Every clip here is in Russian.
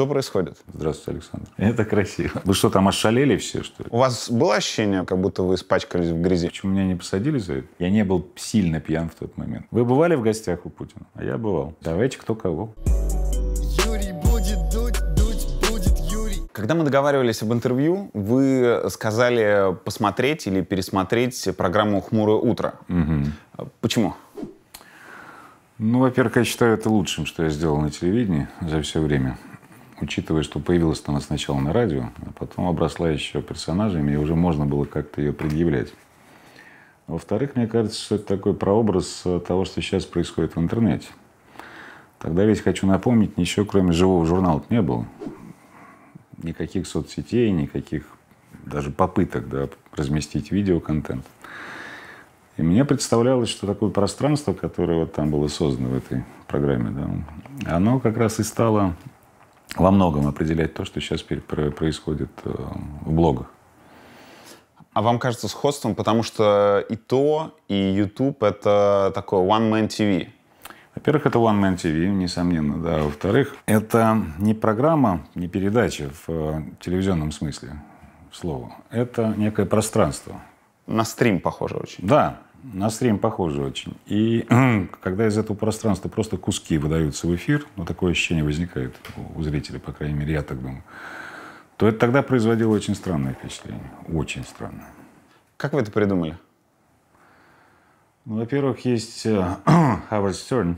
Что происходит? Здравствуйте, Александр. Это красиво. Вы что, там ошалели все, что ли? У вас было ощущение, как будто вы испачкались в грязи? Почему меня не посадили за это? Я не был сильно пьян в тот момент. Вы бывали в гостях у Путина? А я бывал. Давайте кто кого. Когда мы договаривались об интервью, вы сказали посмотреть или пересмотреть программу «Хмурое утро». Угу. Почему? Ну, во-первых, я считаю это лучшим, что я сделал на телевидении за все время учитывая, что появилась она сначала на радио, а потом обросла еще персонажами, и уже можно было как-то ее предъявлять. Во-вторых, мне кажется, что это такой прообраз того, что сейчас происходит в интернете. Тогда ведь хочу напомнить, ничего кроме живого журнала не было. Никаких соцсетей, никаких даже попыток да, разместить видеоконтент. И мне представлялось, что такое пространство, которое вот там было создано в этой программе, да, оно как раз и стало во многом определять то, что сейчас происходит э, в блогах. А вам кажется сходством, потому что и то, и YouTube — это такое one-man TV? Во-первых, это One Man TV, несомненно, да. Во-вторых, это не программа, не передача в э, телевизионном смысле слова. Это некое пространство. На стрим похоже очень. Да, на стрим похоже очень. И когда из этого пространства просто куски выдаются в эфир, ну, такое ощущение возникает у зрителей, по крайней мере, я так думаю, то это тогда производило очень странное впечатление. Очень странное. Как вы это придумали? Ну, во-первых, есть э, Хавард Стерн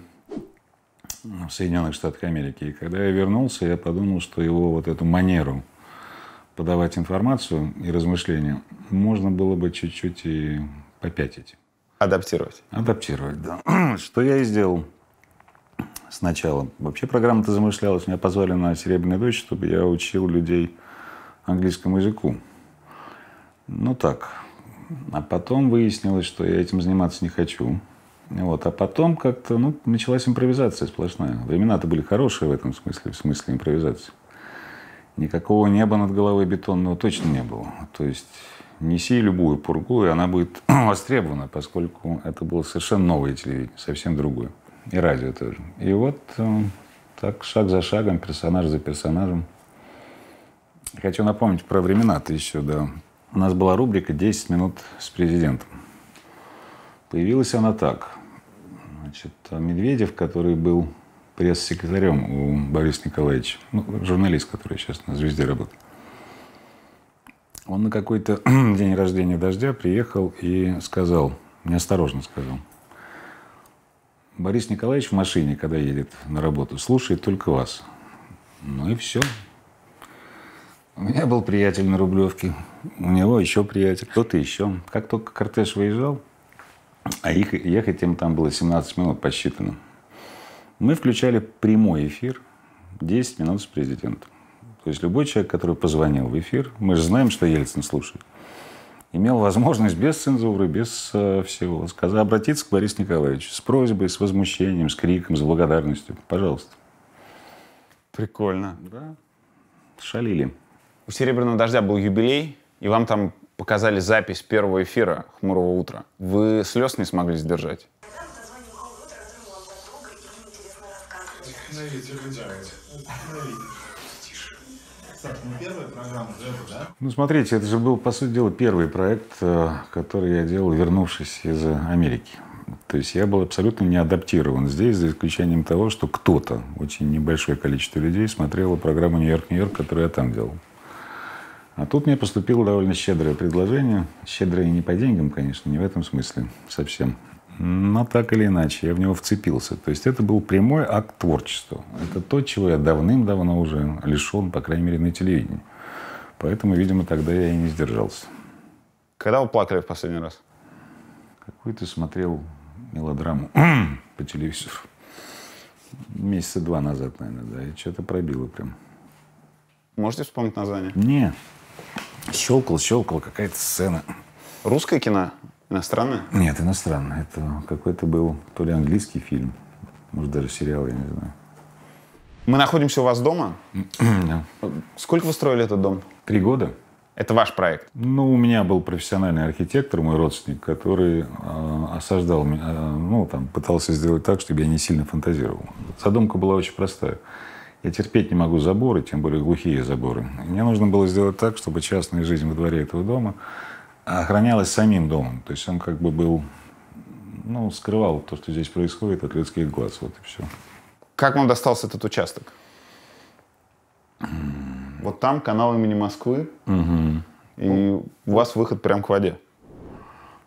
в Соединенных Штатах Америки. И когда я вернулся, я подумал, что его вот эту манеру подавать информацию и размышления можно было бы чуть-чуть и попятить. Адаптировать. Адаптировать, да. Что я и сделал сначала. Вообще программа-то замышлялась. Меня позвали на «Серебряный дождь», чтобы я учил людей английскому языку. Ну так. А потом выяснилось, что я этим заниматься не хочу. Вот. А потом как-то ну, началась импровизация сплошная. Времена-то были хорошие в этом смысле, в смысле импровизации. Никакого неба над головой бетонного точно не было. То есть неси любую пургу, и она будет востребована, поскольку это было совершенно новое телевидение, совсем другое. И радио тоже. И вот э, так шаг за шагом, персонаж за персонажем. Хочу напомнить про времена-то еще, да. У нас была рубрика «10 минут с президентом». Появилась она так. Значит, а Медведев, который был пресс-секретарем у Бориса Николаевича, ну, журналист, который сейчас на «Звезде» работает, он на какой-то день рождения дождя приехал и сказал, неосторожно сказал, Борис Николаевич в машине, когда едет на работу, слушает только вас. Ну и все. У меня был приятель на Рублевке, у него еще приятель, кто-то еще. Как только кортеж выезжал, а их, ехать им там было 17 минут посчитано, мы включали прямой эфир 10 минут с президентом. То есть любой человек, который позвонил в эфир, мы же знаем, что Ельцин слушает, имел возможность без цензуры, без э, всего, сказать, обратиться к Борису Николаевичу с просьбой, с возмущением, с криком, с благодарностью. Пожалуйста. Прикольно. Да. Шалили. У «Серебряного дождя» был юбилей, и вам там показали запись первого эфира «Хмурого утра». Вы слез не смогли сдержать? Остановите, хозяин, Саш, ну первая программа Джеба, да? Ну смотрите, это же был, по сути дела, первый проект, э, который я делал, вернувшись из Америки. То есть я был абсолютно не адаптирован здесь, за исключением того, что кто-то, очень небольшое количество людей, смотрело программу «Нью-Йорк, Нью-Йорк», которую я там делал. А тут мне поступило довольно щедрое предложение. Щедрое не по деньгам, конечно, не в этом смысле совсем. Но так или иначе, я в него вцепился. То есть это был прямой акт творчества. Это то, чего я давным-давно уже лишен, по крайней мере, на телевидении. Поэтому, видимо, тогда я и не сдержался. Когда вы плакали в последний раз? Какую-то смотрел мелодраму по телевизору. Месяца два назад, наверное, да. И что-то пробило прям. Можете вспомнить название? Не. Щелкал, щелкал, какая-то сцена. Русское кино? Иностранный? Нет, иностранный. Это какой-то был то ли английский фильм, может, даже сериал, я не знаю. Мы находимся у вас дома? Да. Сколько вы строили этот дом? Три года. Это ваш проект? Ну, у меня был профессиональный архитектор, мой родственник, который э, осаждал меня, э, ну, там, пытался сделать так, чтобы я не сильно фантазировал. Задумка была очень простая. Я терпеть не могу заборы, тем более глухие заборы. Мне нужно было сделать так, чтобы частная жизнь во дворе этого дома а охранялось самим домом. То есть он как бы был, ну, скрывал то, что здесь происходит от людских глаз. Вот и все. Как вам достался этот участок? вот там канал имени Москвы, и у вас выход прям к воде.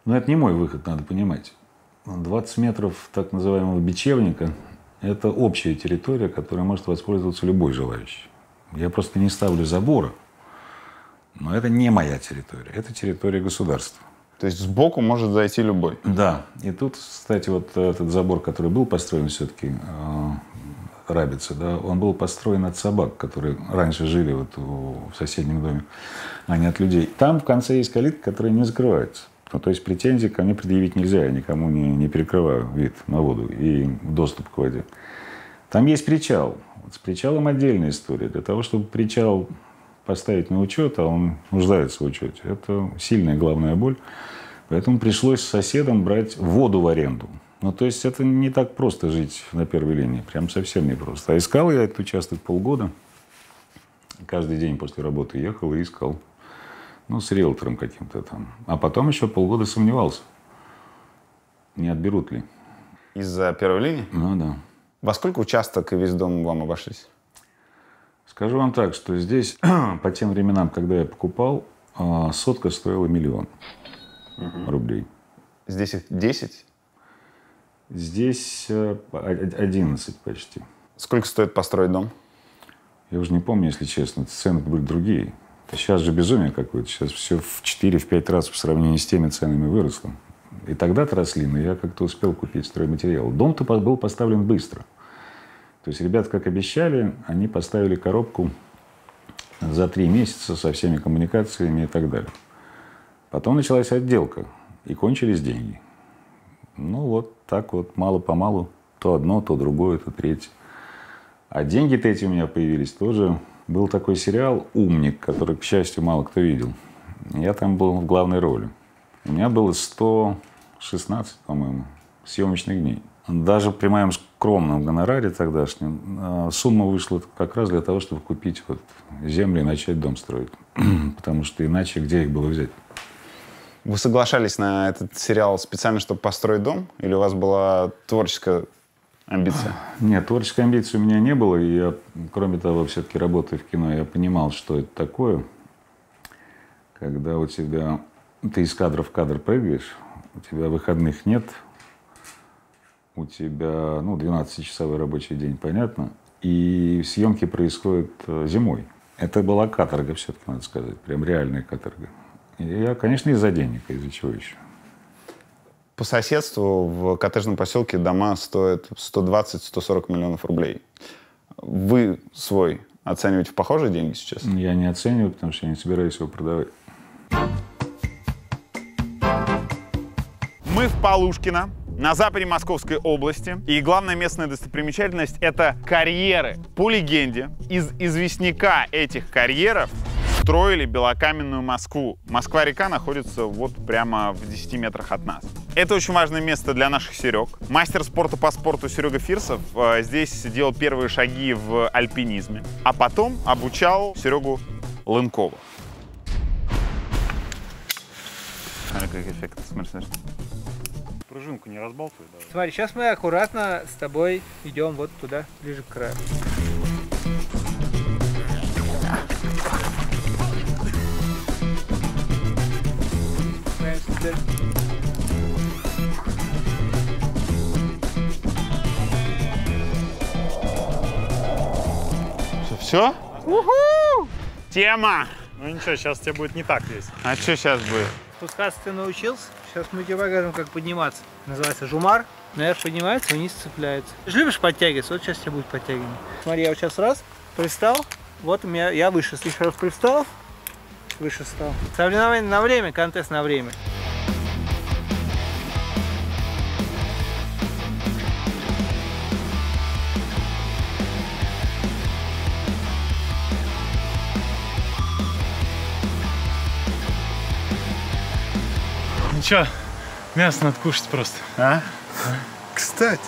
Но ну, это не мой выход, надо понимать. 20 метров так называемого бечевника – это общая территория, которой может воспользоваться любой желающий. Я просто не ставлю забора – но это не моя территория, это территория государства. То есть сбоку может зайти любой? Да. И тут, кстати, вот этот забор, который был построен все-таки э, рабицы, да, он был построен от собак, которые раньше жили вот в соседнем доме, а не от людей. Там в конце есть калитка, которая не закрывается. Ну, то есть претензий ко мне предъявить нельзя, я никому не, не перекрываю вид на воду и доступ к воде. Там есть причал. Вот с причалом отдельная история. Для того, чтобы причал поставить на учет, а он нуждается в учете. Это сильная главная боль. Поэтому пришлось соседям брать воду в аренду. Ну, то есть это не так просто жить на первой линии, прям совсем не просто. А искал я этот участок полгода. Каждый день после работы ехал и искал. Ну, с риэлтором каким-то там. А потом еще полгода сомневался, не отберут ли. Из-за первой линии? Ну, да. Во сколько участок и весь дом вам обошлись? Скажу вам так, что здесь по тем временам, когда я покупал, а, сотка стоила миллион угу. рублей. Здесь их 10? Здесь 11 э, почти. Сколько стоит построить дом? Я уже не помню, если честно. Цены были другие. Сейчас же безумие какое-то. Сейчас все в 4-5 раз по сравнению с теми ценами выросло. И тогда-то росли, но я как-то успел купить стройматериал. Дом-то был поставлен быстро. То есть ребят, как обещали, они поставили коробку за три месяца со всеми коммуникациями и так далее. Потом началась отделка, и кончились деньги. Ну вот так вот, мало-помалу, то одно, то другое, то третье. А деньги-то эти у меня появились тоже. Был такой сериал «Умник», который, к счастью, мало кто видел. Я там был в главной роли. У меня было 116, по-моему, съемочных дней. Даже при моем скромном гонораре тогдашнем, а, сумма вышла как раз для того, чтобы купить вот земли и начать дом строить. Потому что иначе где их было взять? Вы соглашались на этот сериал специально, чтобы построить дом? Или у вас была творческая амбиция? А, нет, творческой амбиции у меня не было. И я, кроме того, все-таки работая в кино, я понимал, что это такое. Когда у тебя... Ты из кадра в кадр прыгаешь, у тебя выходных нет – у тебя ну, 12-часовой рабочий день, понятно. И съемки происходят э, зимой. Это была каторга, все-таки надо сказать, прям реальная каторга. И я, конечно, из-за денег, из-за чего еще. По соседству в коттеджном поселке дома стоят 120-140 миллионов рублей. Вы свой оцениваете в похожие деньги сейчас? Ну, я не оцениваю, потому что я не собираюсь его продавать. Мы в Полушкино, на западе Московской области. И главная местная достопримечательность — это карьеры. По легенде, из известняка этих карьеров строили белокаменную Москву. Москва-река находится вот прямо в 10 метрах от нас. Это очень важное место для наших Серег. Мастер спорта по спорту Серега Фирсов э, здесь делал первые шаги в альпинизме, а потом обучал Серегу Лынкова. Смотри, как эффектно, смотри, смотри пружинку не разбалтывай. Давай. Смотри, сейчас мы аккуратно с тобой идем вот туда, ближе к краю. Все? все? Уху! Тема! Ну ничего, сейчас тебе будет не так весь. А что сейчас будет? Спускаться ты научился? Сейчас мы тебе покажем, как подниматься. Называется жумар. Наверх поднимается, вниз цепляется. Ты же любишь подтягиваться? Вот сейчас тебе будет подтягивание. Смотри, я вот сейчас раз, пристал, вот у меня, я выше. Еще раз пристал, выше стал. Соревнование на время, контест на время. Ничего, мясо надо кушать просто. А? а? Кстати.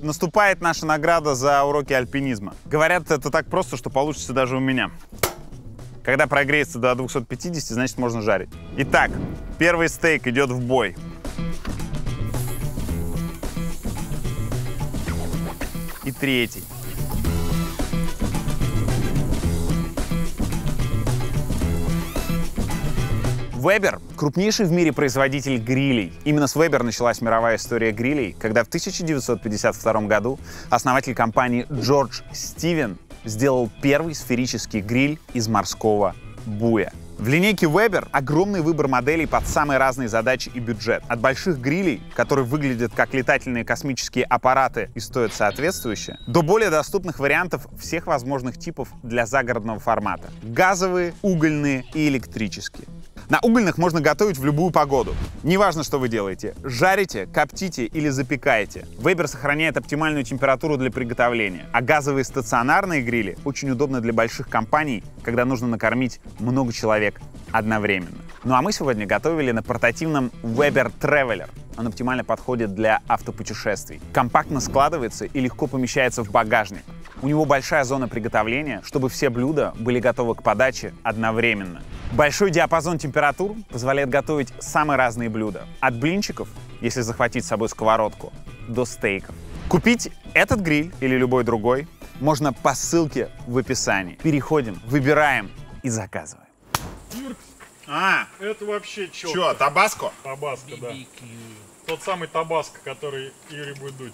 Наступает наша награда за уроки альпинизма. Говорят, это так просто, что получится даже у меня. Когда прогреется до 250, значит можно жарить. Итак, первый стейк идет в бой. И третий. Weber — крупнейший в мире производитель грилей. Именно с Weber началась мировая история грилей, когда в 1952 году основатель компании Джордж Стивен сделал первый сферический гриль из морского буя. В линейке Weber огромный выбор моделей под самые разные задачи и бюджет. От больших грилей, которые выглядят как летательные космические аппараты и стоят соответствующе, до более доступных вариантов всех возможных типов для загородного формата. Газовые, угольные и электрические. На угольных можно готовить в любую погоду. Неважно, что вы делаете – жарите, коптите или запекаете. Вебер сохраняет оптимальную температуру для приготовления. А газовые стационарные грили очень удобны для больших компаний, когда нужно накормить много человек одновременно. Ну а мы сегодня готовили на портативном Weber Traveler. Он оптимально подходит для автопутешествий. Компактно складывается и легко помещается в багажник. У него большая зона приготовления, чтобы все блюда были готовы к подаче одновременно. Большой диапазон температур позволяет готовить самые разные блюда. От блинчиков, если захватить с собой сковородку, до стейков. Купить этот гриль или любой другой можно по ссылке в описании. Переходим, выбираем и заказываем. Курк. А. Это вообще чё? Чё, табаско? Табаско, да. Тот самый табаско, который Юрий будет дуть.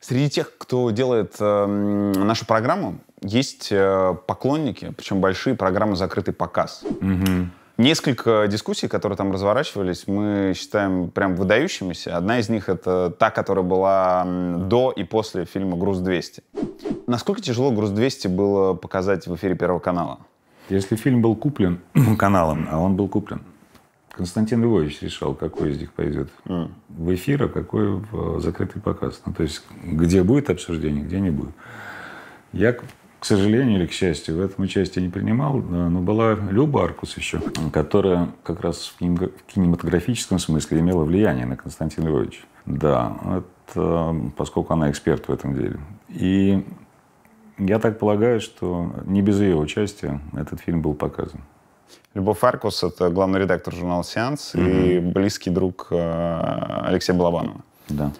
Среди тех, кто делает э, нашу программу, есть э, поклонники, причем большие программы «Закрытый показ». Угу. Несколько дискуссий, которые там разворачивались, мы считаем прям выдающимися. Одна из них — это та, которая была до и после фильма «Груз-200». Насколько тяжело «Груз-200» было показать в эфире Первого канала? Если фильм был куплен каналом, а он был куплен, Константин Львович решал, какой из них пойдет mm. в эфир, а какой в закрытый показ. Ну, то есть, где будет обсуждение, где не будет. Я к сожалению или к счастью, в этом участие не принимал, но была Люба Аркус еще, которая как раз в кинематографическом смысле имела влияние на Константина Львовича. Да, это, поскольку она эксперт в этом деле. И я так полагаю, что не без ее участия этот фильм был показан. Любовь Аркус — это главный редактор журнала «Сеанс» mm-hmm. и близкий друг э, Алексея Балабанова. Да.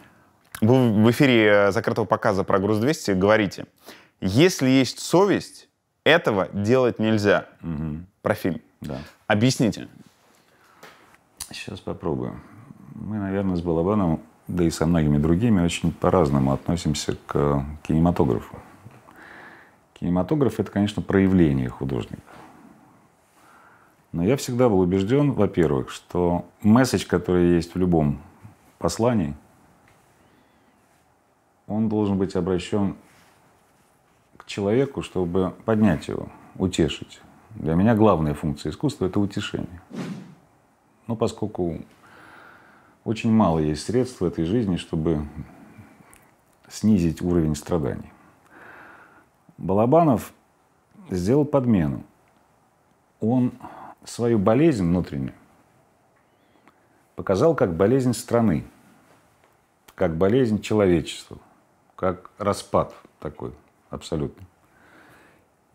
Вы в эфире закрытого показа про «Груз-200» говорите, если есть совесть, этого делать нельзя. Угу. Про фильм. Да. Объясните. Сейчас попробую. Мы, наверное, с Балабаном, да и со многими другими, очень по-разному относимся к кинематографу. Кинематограф — это, конечно, проявление художника. Но я всегда был убежден, во-первых, что месседж, который есть в любом послании, он должен быть обращен человеку, чтобы поднять его, утешить. Для меня главная функция искусства — это утешение. Но поскольку очень мало есть средств в этой жизни, чтобы снизить уровень страданий. Балабанов сделал подмену. Он свою болезнь внутреннюю показал как болезнь страны, как болезнь человечества, как распад такой абсолютно.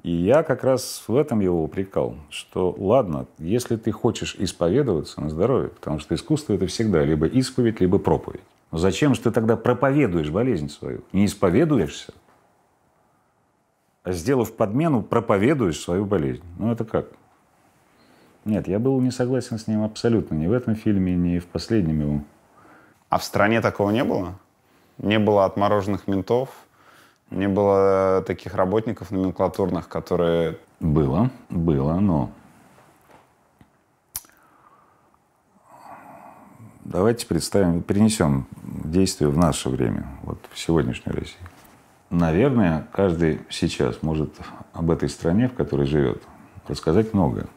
И я как раз в этом его упрекал, что ладно, если ты хочешь исповедоваться на здоровье, потому что искусство это всегда либо исповедь, либо проповедь. Но зачем же ты тогда проповедуешь болезнь свою? Не исповедуешься, а сделав подмену, проповедуешь свою болезнь. Ну это как? Нет, я был не согласен с ним абсолютно ни в этом фильме, ни в последнем его. А в стране такого не было? Не было отмороженных ментов, не было э, таких работников номенклатурных, которые... Было, было, но... Давайте представим, перенесем действие в наше время, вот в сегодняшнюю Россию. Наверное, каждый сейчас может об этой стране, в которой живет, рассказать много.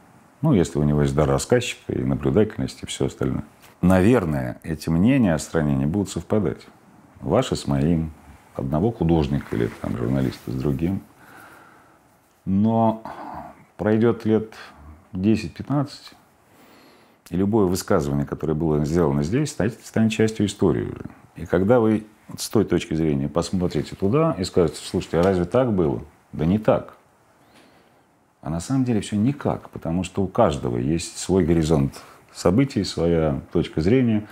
Ну, если у него есть дар рассказчика и наблюдательность, и все остальное. Наверное, эти мнения о стране не будут совпадать. Ваши с моим, одного художника или там, журналиста с другим. Но пройдет лет 10-15, и любое высказывание, которое было сделано здесь, станет, станет частью истории. И когда вы с той точки зрения посмотрите туда и скажете, слушайте, а разве так было? Да не так. А на самом деле все никак, потому что у каждого есть свой горизонт событий, своя точка зрения,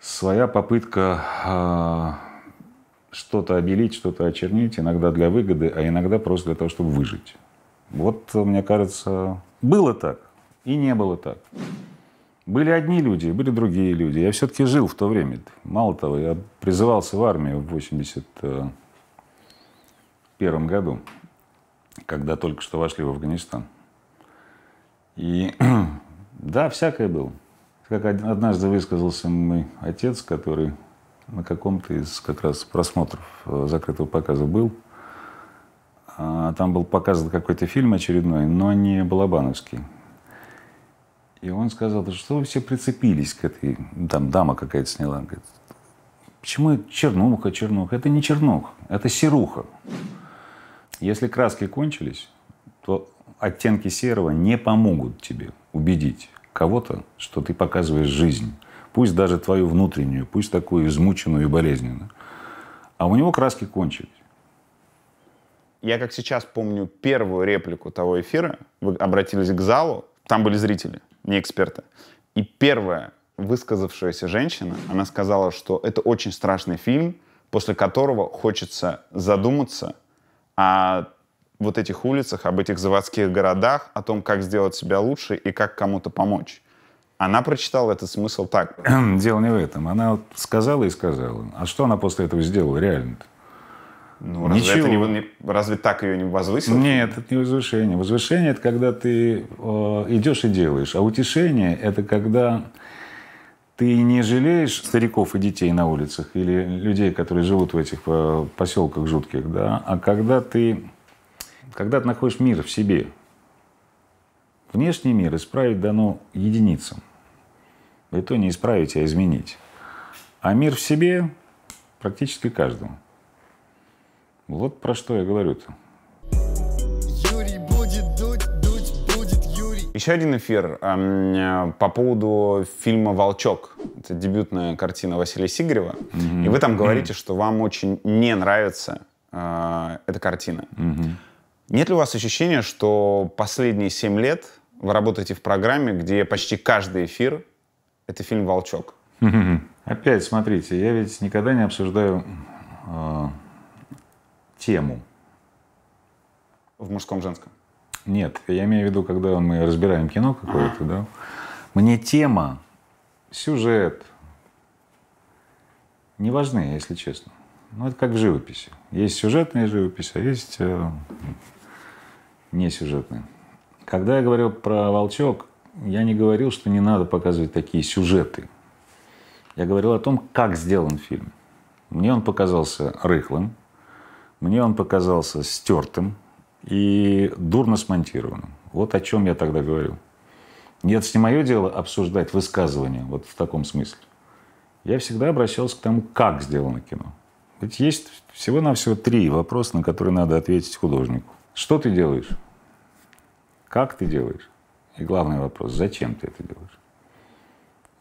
своя попытка а, что-то обелить, что-то очернить, иногда для выгоды, а иногда просто для того, чтобы выжить. Вот, мне кажется, было так и не было так. Были одни люди, были другие люди. Я все-таки жил в то время. Мало того, я призывался в армию в 81 году, когда только что вошли в Афганистан. И да, всякое было. Как однажды высказался мой отец, который на каком-то из как раз просмотров э, закрытого показа был. А, там был показан какой-то фильм очередной, но не Балабановский. И он сказал, что вы все прицепились к этой, там дама какая-то сняла. Он говорит, почему это чернуха, чернуха? Это не чернуха, это серуха. Если краски кончились, то оттенки серого не помогут тебе убедить кого-то, что ты показываешь жизнь пусть даже твою внутреннюю, пусть такую измученную и болезненную. А у него краски кончились. Я как сейчас помню первую реплику того эфира. Вы обратились к залу, там были зрители, не эксперты. И первая высказавшаяся женщина, она сказала, что это очень страшный фильм, после которого хочется задуматься о вот этих улицах, об этих заводских городах, о том, как сделать себя лучше и как кому-то помочь. Она прочитала этот смысл так. Дело не в этом. Она вот сказала и сказала. А что она после этого сделала реально-то? Ну, Ничего. разве, это не, разве так ее не возвысило? Нет, это не возвышение. Возвышение – это когда ты э, идешь и делаешь. А утешение – это когда ты не жалеешь стариков и детей на улицах или людей, которые живут в этих э, поселках жутких, да, а когда ты, когда ты находишь мир в себе. Внешний мир исправить дано единицам. И то не исправить, а изменить. А мир в себе практически каждому. Вот про что я говорю-то. Еще один эфир эм, э, по поводу фильма «Волчок». Это дебютная картина Василия Сигарева. Mm-hmm. И вы там говорите, mm-hmm. что вам очень не нравится э, эта картина. Mm-hmm. Нет ли у вас ощущения, что последние семь лет вы работаете в программе, где почти каждый эфир это фильм «Волчок». Опять, смотрите, я ведь никогда не обсуждаю э, тему. В мужском, женском? Нет, я имею в виду, когда мы разбираем кино какое-то, да, мне тема, сюжет не важны, если честно. Ну, это как в живописи. Есть сюжетная живопись, а есть э, не сюжетная. Когда я говорил про «Волчок», я не говорил, что не надо показывать такие сюжеты. Я говорил о том, как сделан фильм. Мне он показался рыхлым, мне он показался стертым и дурно смонтированным. Вот о чем я тогда говорил. Нет, это не мое дело обсуждать высказывания вот в таком смысле. Я всегда обращался к тому, как сделано кино. Ведь есть всего-навсего три вопроса, на которые надо ответить художнику. Что ты делаешь? Как ты делаешь? И главный вопрос, зачем ты это делаешь?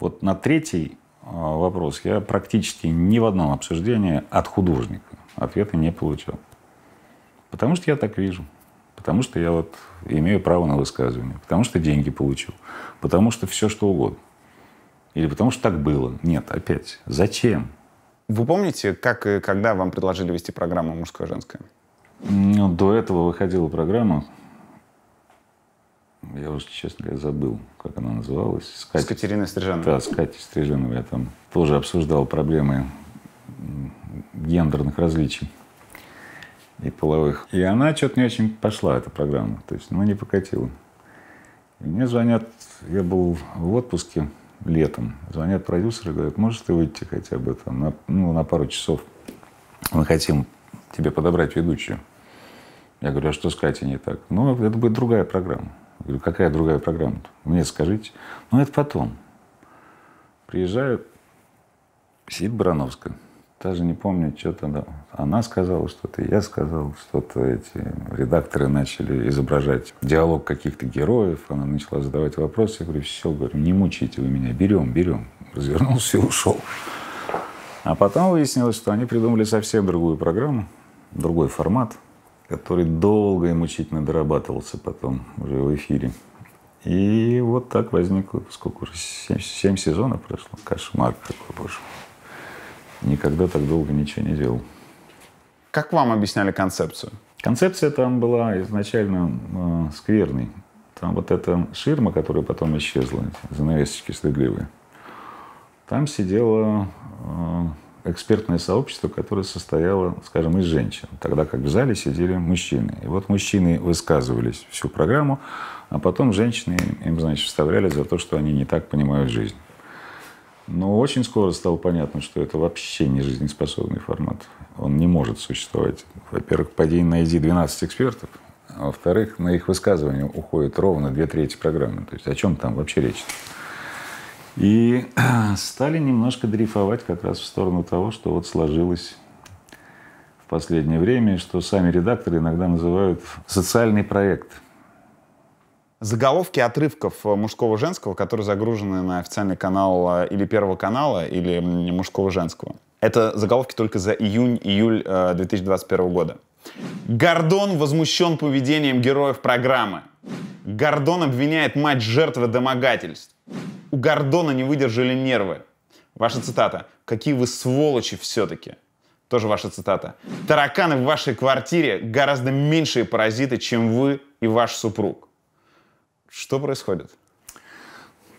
Вот на третий а, вопрос я практически ни в одном обсуждении от художника ответа не получал. Потому что я так вижу. Потому что я вот имею право на высказывание. Потому что деньги получил. Потому что все что угодно. Или потому что так было. Нет, опять. Зачем? Вы помните, как и когда вам предложили вести программу «Мужское-женское»? Ну, до этого выходила программа я уже, честно говоря, забыл, как она называлась. С, Катей, с Катериной Стрижановой. Да, с Катей Стрижановой я там тоже обсуждал проблемы гендерных различий и половых. И она что-то не очень пошла, эта программа. То есть, ну, не покатила. И мне звонят, я был в отпуске летом, звонят продюсеры, говорят, можешь ты выйти хотя бы там на, ну, на пару часов? Мы хотим тебе подобрать ведущую. Я говорю, а что с Катей не так? Ну, это будет другая программа говорю, какая другая программа? -то? Мне скажите. Ну, это потом. Приезжаю, сидит Барановская. Даже не помню, что то Она сказала что-то, я сказал что-то. Эти редакторы начали изображать диалог каких-то героев. Она начала задавать вопросы. Я говорю, все, говорю, не мучите вы меня, берем, берем. Развернулся и ушел. А потом выяснилось, что они придумали совсем другую программу, другой формат – который долго и мучительно дорабатывался потом уже в эфире. И вот так возникло, сколько уже, семь, семь сезонов прошло. Кошмар какой, боже. Никогда так долго ничего не делал. Как вам объясняли концепцию? Концепция там была изначально э, скверной. Там вот эта ширма, которая потом исчезла, занавесочки стыдливые, там сидела э, экспертное сообщество, которое состояло, скажем, из женщин, тогда как в зале сидели мужчины. И вот мужчины высказывались всю программу, а потом женщины им, значит, вставляли за то, что они не так понимают жизнь. Но очень скоро стало понятно, что это вообще не жизнеспособный формат. Он не может существовать. Во-первых, по день найди 12 экспертов. А во-вторых, на их высказывание уходит ровно две трети программы. То есть о чем там вообще речь? -то? И стали немножко дрейфовать как раз в сторону того, что вот сложилось в последнее время, что сами редакторы иногда называют социальный проект. Заголовки отрывков мужского-женского, которые загружены на официальный канал э, или Первого канала, или мужского-женского. Это заголовки только за июнь-июль 2021 э, года. Гордон возмущен поведением героев программы. Гордон обвиняет мать жертвы домогательств. У Гордона не выдержали нервы. Ваша цитата. «Какие вы сволочи все-таки!» Тоже ваша цитата. «Тараканы в вашей квартире гораздо меньшие паразиты, чем вы и ваш супруг». Что происходит?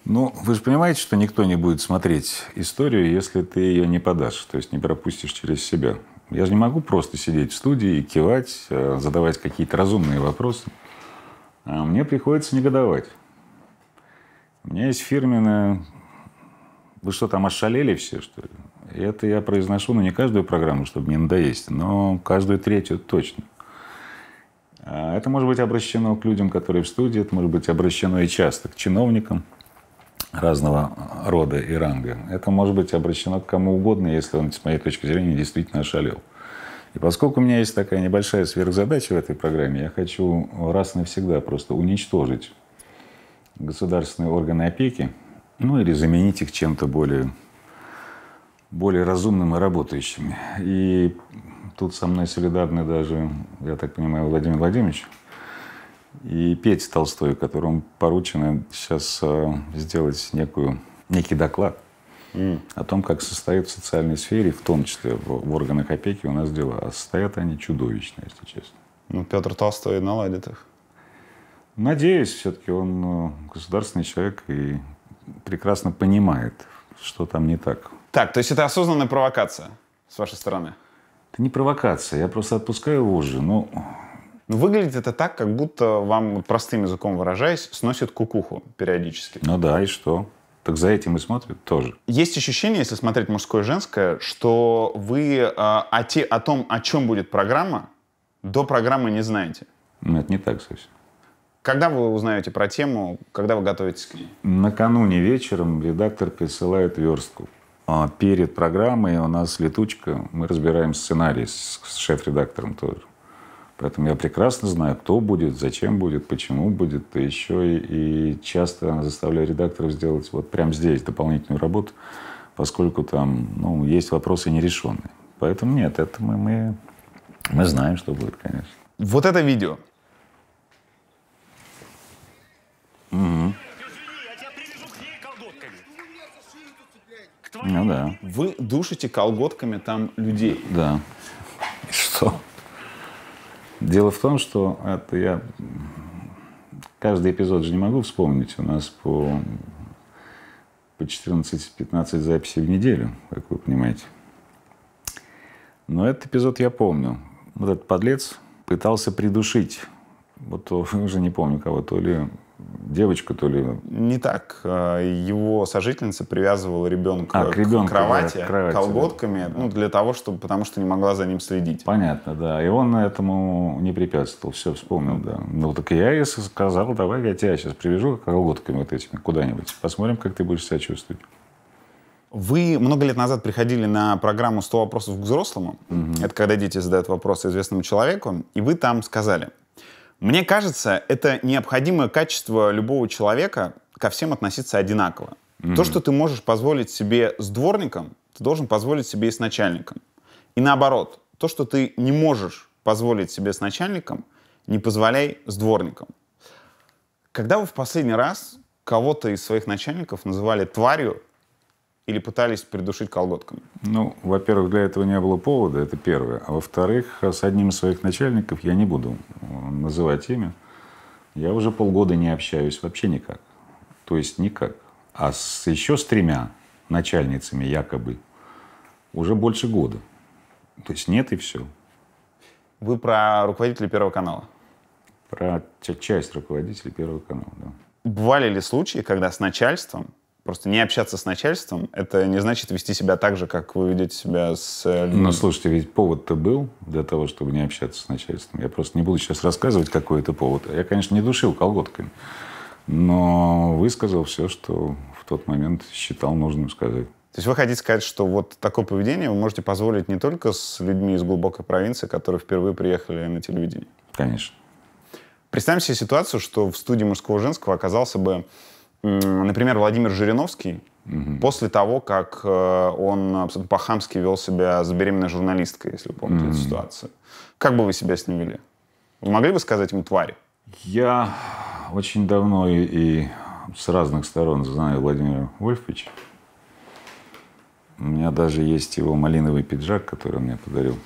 Ну, вы же понимаете, что никто не будет смотреть историю, если ты ее не подашь, то есть не пропустишь через себя. Я же не могу просто сидеть в студии и кивать, э, задавать какие-то разумные вопросы. А мне приходится негодовать. У меня есть фирменная... Вы что, там ошалели все, что ли? это я произношу, ну, не каждую программу, чтобы не надоесть, но каждую третью точно. А это может быть обращено к людям, которые в студии, это может быть обращено и часто к чиновникам разного рода и ранга. Это может быть обращено к кому угодно, если он, с моей точки зрения, действительно ошалел. И поскольку у меня есть такая небольшая сверхзадача в этой программе, я хочу раз и навсегда просто уничтожить государственные органы опеки, ну или заменить их чем-то более, более разумным и работающим. И тут со мной солидарны даже, я так понимаю, Владимир Владимирович и Петя Толстой, которому поручено сейчас э, сделать некую, некий доклад mm. о том, как состоят в социальной сфере, в том числе в, в органах опеки у нас дела. А состоят они чудовищно, если честно. Ну, Петр Толстой наладит их. Надеюсь, все-таки он э, государственный человек и прекрасно понимает, что там не так. Так, то есть это осознанная провокация с вашей стороны? Это не провокация, я просто отпускаю уже. Но ну, Выглядит это так, как будто вам, простым языком выражаясь, сносят кукуху периодически. Ну да, и что? Так за этим и смотрят тоже. Есть ощущение, если смотреть мужское и женское, что вы э, о, те, о том, о чем будет программа, до программы не знаете. Ну, это не так совсем. Когда вы узнаете про тему, когда вы готовитесь к ней? Накануне вечером редактор присылает верстку. А перед программой у нас летучка, мы разбираем сценарий с шеф-редактором тоже. Поэтому я прекрасно знаю, кто будет, зачем будет, почему будет. И еще и, и часто заставляю редакторов сделать вот прямо здесь дополнительную работу, поскольку там ну, есть вопросы нерешенные. Поэтому нет, это мы, мы, мы знаем, что будет, конечно. Вот это видео Угу. Ну да. Вы душите колготками там людей. Да. И что? Дело в том, что это я каждый эпизод же не могу вспомнить. У нас по, по 14-15 записей в неделю, как вы понимаете. Но этот эпизод я помню. Вот этот подлец пытался придушить, вот то, уже не помню кого, то ли девочка, то ли... Не так. Э, его сожительница привязывала ребенка, а, к, ребенку, к кровати, к кровати колготками, да. ну, для того, чтобы, потому что не могла за ним следить. Понятно, да. И он этому не препятствовал. Все, вспомнил, да. Ну, так я и сказал, давай я тебя сейчас привяжу колготками вот этими куда-нибудь. Посмотрим, как ты будешь себя чувствовать. Вы много лет назад приходили на программу «100 вопросов к взрослому». Угу. Это когда дети задают вопросы известному человеку. И вы там сказали – мне кажется, это необходимое качество любого человека ко всем относиться одинаково. Mm-hmm. То, что ты можешь позволить себе с дворником, ты должен позволить себе и с начальником. И наоборот, то, что ты не можешь позволить себе с начальником, не позволяй с дворником. Когда вы в последний раз кого-то из своих начальников называли тварью или пытались придушить колготками? Ну, во-первых, для этого не было повода, это первое. А во-вторых, с одним из своих начальников, я не буду э, называть имя, я уже полгода не общаюсь вообще никак. То есть никак. А с, еще с тремя начальницами якобы уже больше года. То есть нет и все. Вы про руководителя Первого канала? Про часть руководителей Первого канала, да. Бывали ли случаи, когда с начальством Просто не общаться с начальством, это не значит вести себя так же, как вы ведете себя с э, людьми. Ну, слушайте, ведь повод-то был для того, чтобы не общаться с начальством. Я просто не буду сейчас рассказывать, какой это повод. Я, конечно, не душил колготками, но высказал все, что в тот момент считал нужным сказать. То есть вы хотите сказать, что вот такое поведение вы можете позволить не только с людьми из глубокой провинции, которые впервые приехали на телевидение? Конечно. Представим себе ситуацию, что в студии мужского-женского оказался бы например, Владимир Жириновский, угу. после того, как э, он абсолютно по-хамски вел себя с беременной журналисткой, если вы помните угу. эту ситуацию, как бы вы себя с ним вели? Вы могли бы сказать ему «тварь»? Я очень давно и, и с разных сторон знаю Владимира Вольфовича. У меня даже есть его малиновый пиджак, который он мне подарил,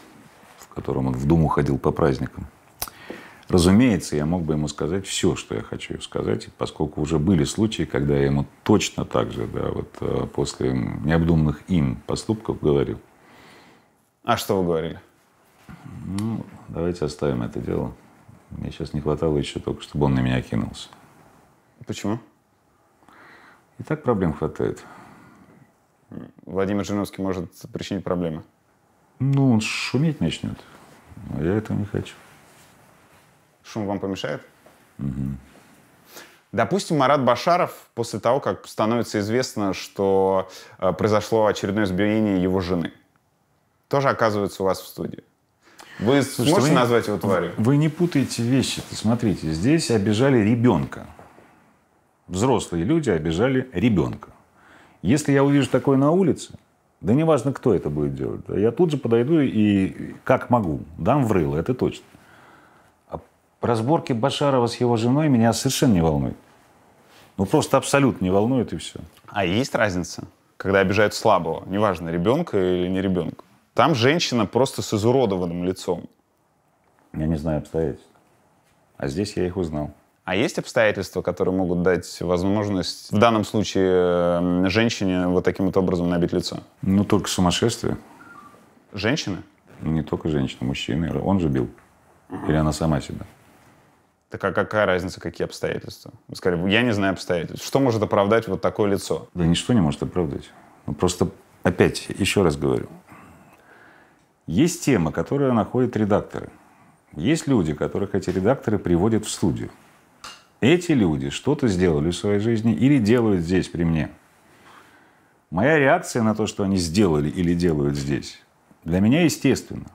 в котором он в Думу ходил по праздникам. Разумеется, я мог бы ему сказать все, что я хочу сказать, поскольку уже были случаи, когда я ему точно так же, да, вот э, после необдуманных им поступков говорил. А что вы говорили? Ну, давайте оставим это дело. Мне сейчас не хватало еще только, чтобы он на меня кинулся. Почему? И так проблем хватает. Владимир Жириновский может причинить проблемы. Ну, он шуметь начнет. Но я этого не хочу шум вам помешает? Угу. Допустим, Марат Башаров, после того, как становится известно, что э, произошло очередное избиение его жены, тоже оказывается у вас в студии. Вы Слушайте, сможете вы, назвать его тварью? Вы, вы не путаете вещи. -то. Смотрите, здесь обижали ребенка. Взрослые люди обижали ребенка. Если я увижу такое на улице, да неважно, кто это будет делать, я тут же подойду и как могу, дам в рыло, это точно. Разборки Башарова с его женой меня совершенно не волнуют. Ну, просто абсолютно не волнует, и все. А есть разница, когда обижают слабого? Неважно, ребенка или не ребенка. Там женщина просто с изуродованным лицом. Я не знаю обстоятельств. А здесь я их узнал. А есть обстоятельства, которые могут дать возможность в данном случае эм, женщине вот таким вот образом набить лицо? Ну, только сумасшествие. Женщины? Ну, не только женщины, мужчины. Он же бил. Или она сама себя? Так а какая разница, какие обстоятельства? Вы сказали, я не знаю обстоятельств. Что может оправдать вот такое лицо? Да ничто не может оправдать. Ну, просто опять, еще раз говорю. Есть тема, которую находят редакторы. Есть люди, которых эти редакторы приводят в студию. Эти люди что-то сделали в своей жизни или делают здесь при мне. Моя реакция на то, что они сделали или делают здесь, для меня естественна.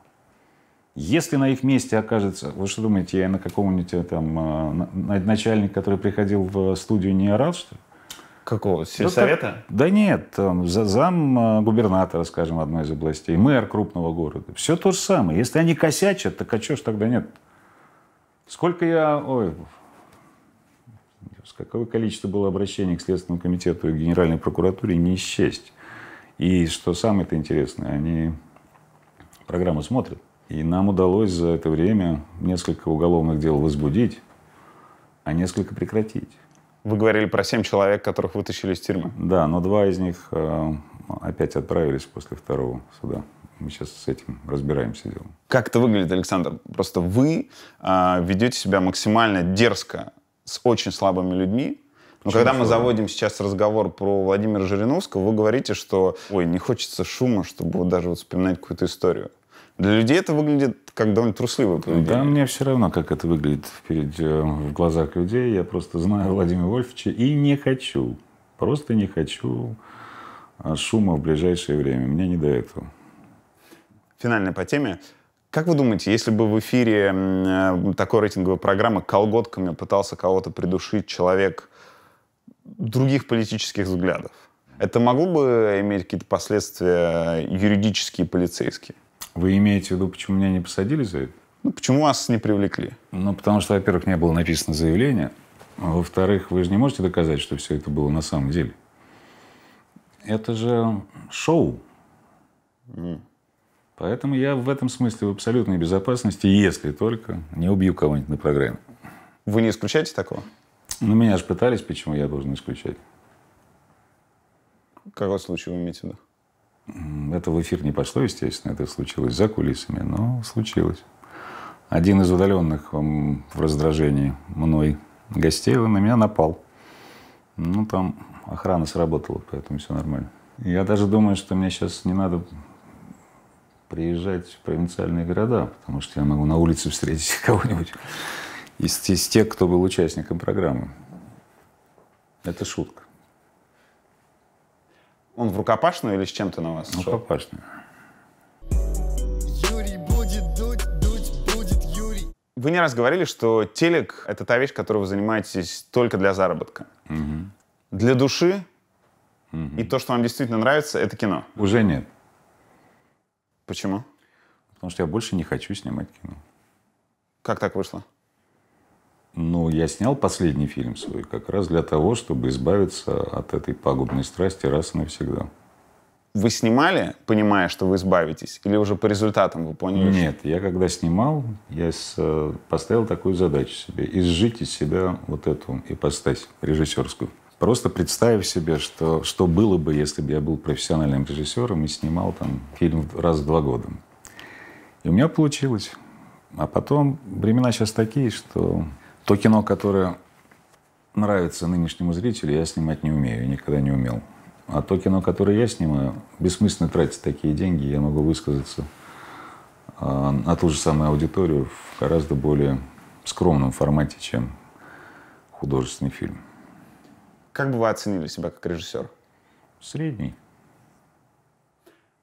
Если на их месте окажется, вы что думаете, я на каком нибудь э, там э, начальник, который приходил в студию, не орал, что ли? Какого? Ну, Сельсовета? Да, да нет, за, зам э, губернатора, скажем, одной из областей, мэр крупного города. Все то же самое. Если они косячат, так а что ж тогда нет? Сколько я... Ой, какое количество было обращений к Следственному комитету и Генеральной прокуратуре не исчесть. И что самое-то интересное, они программу смотрят. И нам удалось за это время несколько уголовных дел возбудить, а несколько прекратить. Вы говорили про семь человек, которых вытащили из тюрьмы. Да, но два из них э, опять отправились после второго суда. Мы сейчас с этим разбираемся делом. Как это выглядит, Александр? Просто вы э, ведете себя максимально дерзко с очень слабыми людьми. Но Почему когда мы заводим сейчас разговор про Владимира Жириновского, вы говорите, что ой, не хочется шума, чтобы даже вот вспоминать какую-то историю. Для людей это выглядит как довольно трусливое поведение. Да, мне все равно, как это выглядит впереди, э, в глазах людей. Я просто знаю Владимира Вольфовича и не хочу. Просто не хочу э, шума в ближайшее время. Мне не до этого. Финальная по теме. Как вы думаете, если бы в эфире э, такой рейтинговой программы колготками пытался кого-то придушить человек других политических взглядов, это могло бы иметь какие-то последствия юридические, полицейские? Вы имеете в виду, почему меня не посадили за это? Ну, почему вас не привлекли? Ну, потому что, во-первых, не было написано заявление. А во-вторых, вы же не можете доказать, что все это было на самом деле. Это же шоу. Mm. Поэтому я в этом смысле в абсолютной безопасности, если только не убью кого-нибудь на программе. Вы не исключаете такого? Ну, меня же пытались, почему я должен исключать? Какой случай вы имеете в виду? Это в эфир не пошло, естественно, это случилось за кулисами, но случилось. Один из удаленных в раздражении мной гостей на меня напал. Ну, там охрана сработала, поэтому все нормально. Я даже думаю, что мне сейчас не надо приезжать в провинциальные города, потому что я могу на улице встретить кого-нибудь из, из тех, кто был участником программы. Это шутка. Он в рукопашную или с чем-то на вас? Ну, рукопашную. Вы не раз говорили, что телек — это та вещь, которой вы занимаетесь только для заработка. Угу. Для души угу. и то, что вам действительно нравится, это кино. Уже нет. Почему? Потому что я больше не хочу снимать кино. Как так вышло? Ну, я снял последний фильм свой как раз для того, чтобы избавиться от этой пагубной страсти раз и навсегда. Вы снимали, понимая, что вы избавитесь, или уже по результатам вы поняли? Нет, я когда снимал, я с, э, поставил такую задачу себе: изжить из себя вот эту ипостась режиссерскую. Просто представив себе, что, что было бы, если бы я был профессиональным режиссером и снимал там фильм раз в два года. И у меня получилось. А потом времена сейчас такие, что то кино, которое нравится нынешнему зрителю, я снимать не умею, никогда не умел. А то кино, которое я снимаю, бессмысленно тратить такие деньги, я могу высказаться а, на ту же самую аудиторию в гораздо более скромном формате, чем художественный фильм. Как бы вы оценили себя как режиссер? Средний.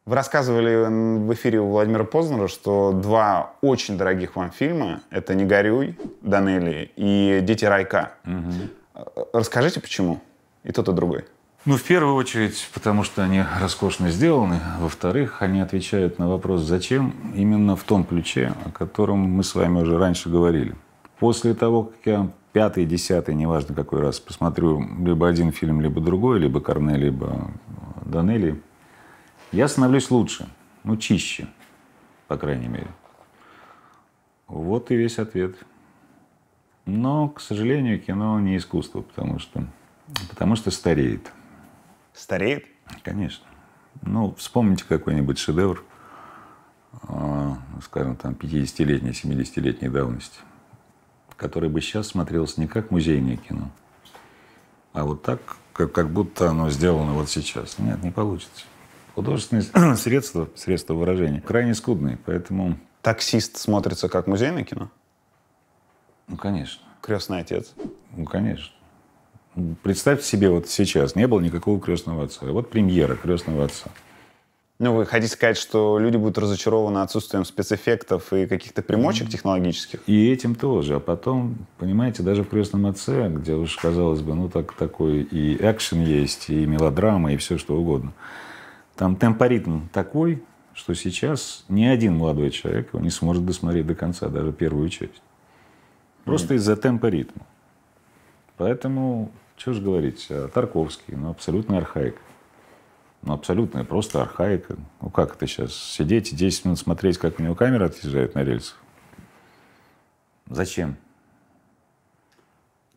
Вы рассказывали в эфире у Владимира Познера, что два очень дорогих вам фильма — это «Не горюй» Данели и «Дети райка». Угу. Расскажите, почему? И тот, и другой. Ну, в первую очередь, потому что они роскошно сделаны. Во-вторых, они отвечают на вопрос «Зачем?» именно в том ключе, о котором мы с вами уже раньше говорили. После того, как я пятый, десятый, неважно какой раз, посмотрю либо один фильм, либо другой, либо Корне, либо Данели, я становлюсь лучше, ну, чище, по крайней мере. Вот и весь ответ. Но, к сожалению, кино не искусство, потому что, потому что стареет. Стареет? Конечно. Ну, вспомните какой-нибудь шедевр, а, ну, скажем, там, 50-летней, 70-летней давности, который бы сейчас смотрелся не как музейное кино, а вот так, как, как будто оно сделано вот сейчас. Нет, не получится. Художественные средства, средства выражения крайне скудные, поэтому... Таксист смотрится как музейное кино? Ну, конечно. Крестный отец? Ну, конечно. Представьте себе, вот сейчас не было никакого крестного отца. Вот премьера крестного отца. Ну, вы хотите сказать, что люди будут разочарованы отсутствием спецэффектов и каких-то примочек технологических? И этим тоже. А потом, понимаете, даже в «Крестном отце», где уж, казалось бы, ну, так такой и экшен есть, и мелодрама, и все что угодно – там темпоритм такой, что сейчас ни один молодой человек его не сможет досмотреть до конца, даже первую часть. Просто из-за темпа ритма. Поэтому, что же говорить, а, Тарковский, ну, абсолютная архаик, Ну, абсолютно просто архаика. Ну, как это сейчас? Сидеть и 10 минут смотреть, как у него камера отъезжает на рельсах? Зачем?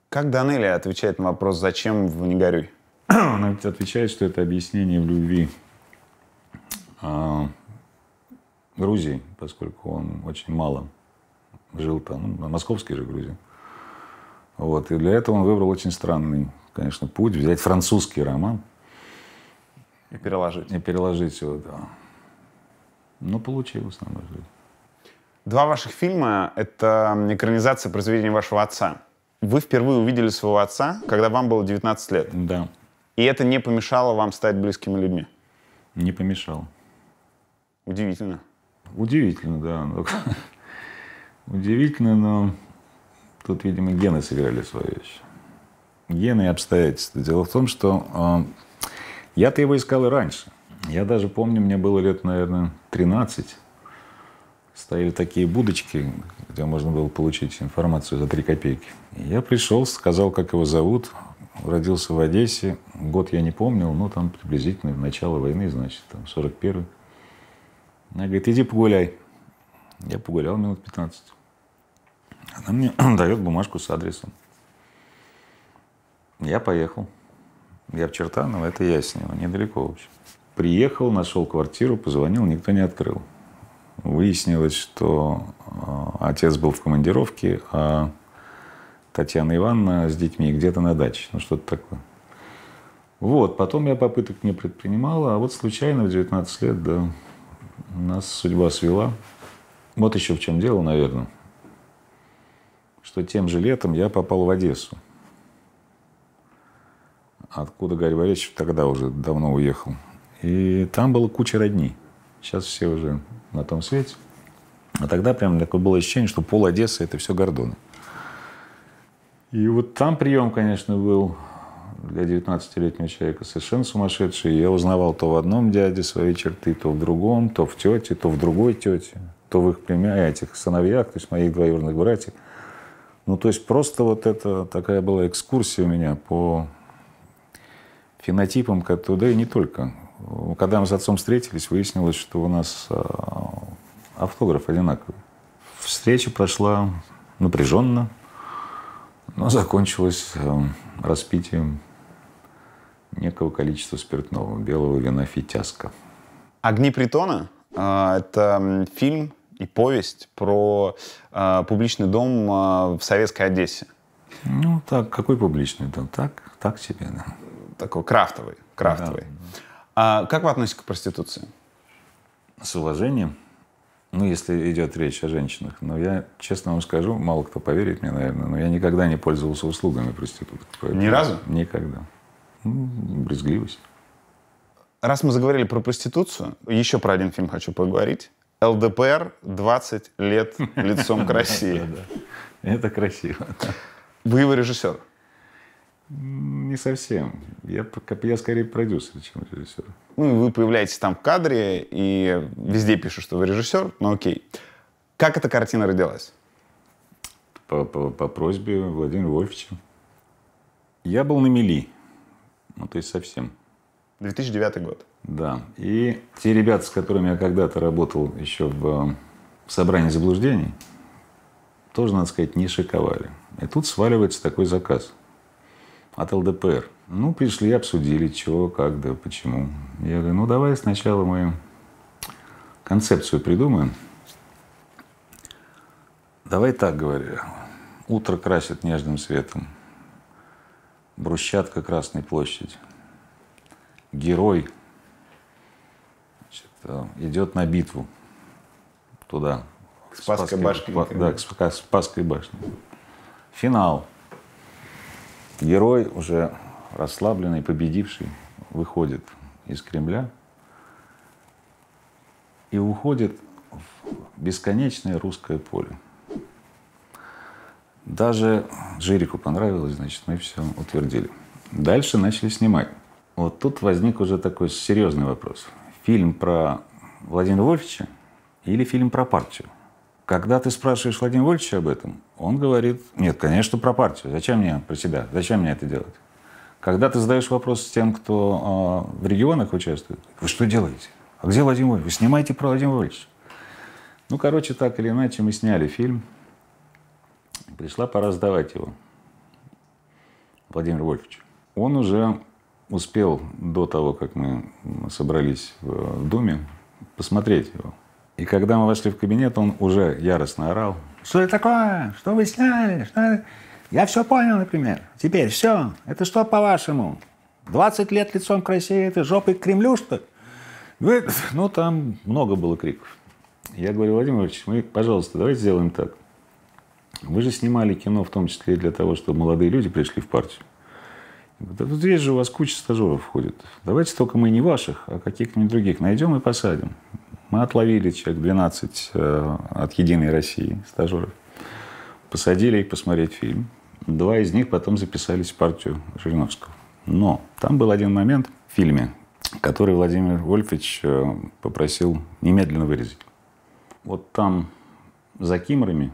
Как Данелия отвечает на вопрос «Зачем в «Не горюй»? Она отвечает, что это объяснение в любви. А, Грузии, поскольку он очень мало жил там, ну, московский же Грузия. Вот. И для этого он выбрал очень странный, конечно, путь, взять французский роман. И переложить. И переложить его, да. Ну, получилось, на мой Два ваших фильма — это экранизация произведения вашего отца. Вы впервые увидели своего отца, когда вам было 19 лет. Да. И это не помешало вам стать близкими людьми? Не помешало. Удивительно. Удивительно, да. Ну, удивительно, но тут, видимо, гены сыграли свою вещь. Гены и обстоятельства. Дело в том, что э, я-то его искал и раньше. Я даже помню, мне было лет, наверное, 13. Стояли такие будочки, где можно было получить информацию за 3 копейки. И я пришел, сказал, как его зовут. Родился в Одессе. Год я не помнил, но ну, там приблизительно в начало войны, значит, там 41-й. Она говорит, иди погуляй. Я погулял минут 15. Она мне дает бумажку с адресом. Я поехал. Я в Чертаново, это я с него недалеко вообще. Приехал, нашел квартиру, позвонил, никто не открыл. Выяснилось, что а, отец был в командировке, а Татьяна Ивановна с детьми где-то на даче, ну что-то такое. Вот, потом я попыток не предпринимала, а вот случайно в 19 лет, да, нас судьба свела. Вот еще в чем дело, наверное, что тем же летом я попал в Одессу. Откуда Гарри Борисович тогда уже давно уехал. И там было куча родней. Сейчас все уже на том свете. А тогда прям такое было ощущение, что пол Одессы – это все Гордоны. И вот там прием, конечно, был для 19-летнего человека совершенно сумасшедший. Я узнавал то в одном дяде свои черты, то в другом, то в тете, то в другой тете, то в их племя, э, этих сыновьях, то есть моих двоюродных братьев. Ну, то есть просто вот это такая была экскурсия у меня по фенотипам, которые, да и не только. Когда мы с отцом встретились, выяснилось, что у нас а, автограф одинаковый. Встреча прошла напряженно, но закончилась а, распитием некого количества спиртного, белого вина фитяска. «Огни притона» — а, это фильм и повесть про а, публичный дом а, в советской Одессе. Ну, так, какой публичный дом? Так, так себе, да. Такой крафтовый, крафтовый. Да. А как вы относитесь к проституции? С уважением. Ну, если идет речь о женщинах. Но я, честно вам скажу, мало кто поверит мне, наверное, но я никогда не пользовался услугами проституток. Ни разу? Никогда. Ну, брезгливость. Раз мы заговорили про проституцию, еще про один фильм хочу поговорить. ЛДПР 20 лет лицом к России. Это красиво. Вы его режиссер? Не совсем. Я, я скорее продюсер, чем режиссер. Ну, вы появляетесь там в кадре, и везде пишут, что вы режиссер, но окей. Как эта картина родилась? По, по, по просьбе Владимира Вольфовича. Я был на мели ну то есть совсем. 2009 год. Да. И те ребята, с которыми я когда-то работал еще в, в э, собрании заблуждений, тоже, надо сказать, не шиковали. И тут сваливается такой заказ от ЛДПР. Ну, пришли, обсудили, чего, как, да, почему. Я говорю, ну, давай сначала мы концепцию придумаем. Давай так, говорю, утро красит нежным светом, брусчатка Красной площади. Герой значит, э, идет на битву туда. К Спасской, башне. да, к Спасской башне. Финал. Герой, уже расслабленный, победивший, выходит из Кремля и уходит в бесконечное русское поле. Даже Жирику понравилось, значит, мы все утвердили. Дальше начали снимать. Вот тут возник уже такой серьезный вопрос. Фильм про Владимира Вольфовича или фильм про партию? Когда ты спрашиваешь Владимира Вольфовича об этом, он говорит, нет, конечно, про партию. Зачем мне про себя? Зачем мне это делать? Когда ты задаешь вопрос тем, кто э, в регионах участвует, вы что делаете? А где Владимир Вольфович? Вы снимаете про Владимира Вольфовича. Ну, короче, так или иначе, мы сняли фильм. Пришла пора сдавать его, Владимир Вольфович. Он уже успел до того, как мы собрались э, в Думе, посмотреть его. И когда мы вошли в кабинет, он уже яростно орал. Что это такое? Что вы сняли? Что... Я все понял, например. Теперь все. Это что по-вашему? 20 лет лицом к России, это жопой к Кремлю, что ли? Вы... Ну, там много было криков. Я говорю, Владимир Ильич, мы, пожалуйста, давайте сделаем так. Вы же снимали кино в том числе и для того, чтобы молодые люди пришли в партию. Да здесь же у вас куча стажеров входит. Давайте только мы не ваших, а каких-нибудь других найдем и посадим. Мы отловили человек 12 э, от «Единой России» стажеров. Посадили их посмотреть фильм. Два из них потом записались в партию Жириновского. Но там был один момент в фильме, который Владимир Вольфович э, попросил немедленно вырезать. Вот там за кимрами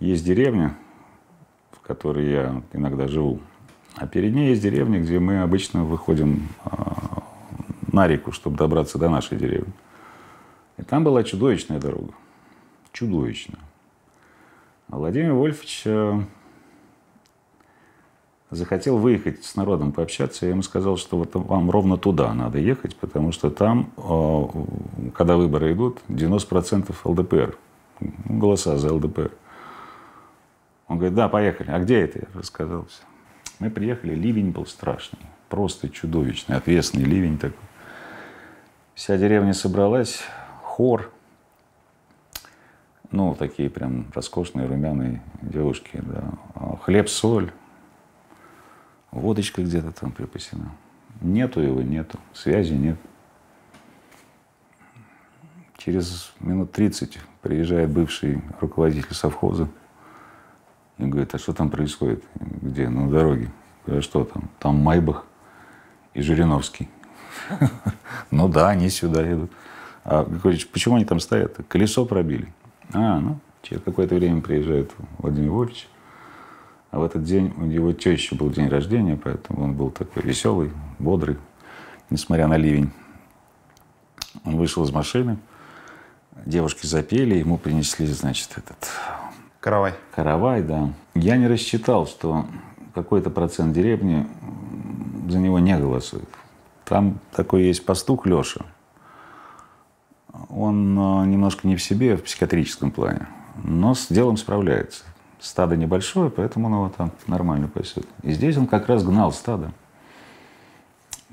есть деревня, в которой я иногда живу, а перед ней есть деревня, где мы обычно выходим а, на реку, чтобы добраться до нашей деревни. И там была чудовищная дорога. Чудовищная. А Владимир Вольфович э, захотел выехать с народом пообщаться, я ему сказал, что вот вам ровно туда надо ехать, потому что там, э, когда выборы идут, 90% ЛДПР, голоса за ЛДПР. Он говорит, да, поехали. А где это? Я рассказал все. Мы приехали, ливень был страшный. Просто чудовищный, отвесный ливень такой. Вся деревня собралась, хор. Ну, такие прям роскошные румяные девушки, да. А хлеб, соль, водочка где-то там припасена. Нету его, нету, связи нет. Через минут 30 приезжает бывший руководитель совхоза, и говорит, а что там происходит? Где? На дороге. Говорю, «А что там? Там Майбах и Жириновский. Ну да, они сюда идут. А почему они там стоят? Колесо пробили. А, ну, через какое-то время приезжает Владимир Вольфович. А в этот день у его тещи был день рождения, поэтому он был такой веселый, бодрый, несмотря на ливень. Он вышел из машины, девушки запели, ему принесли, значит, этот Каравай. Каравай, да. Я не рассчитал, что какой-то процент деревни за него не голосует. Там такой есть пастух Леша. Он э, немножко не в себе а в психиатрическом плане, но с делом справляется. Стадо небольшое, поэтому он его там нормально пасет. И здесь он как раз гнал стадо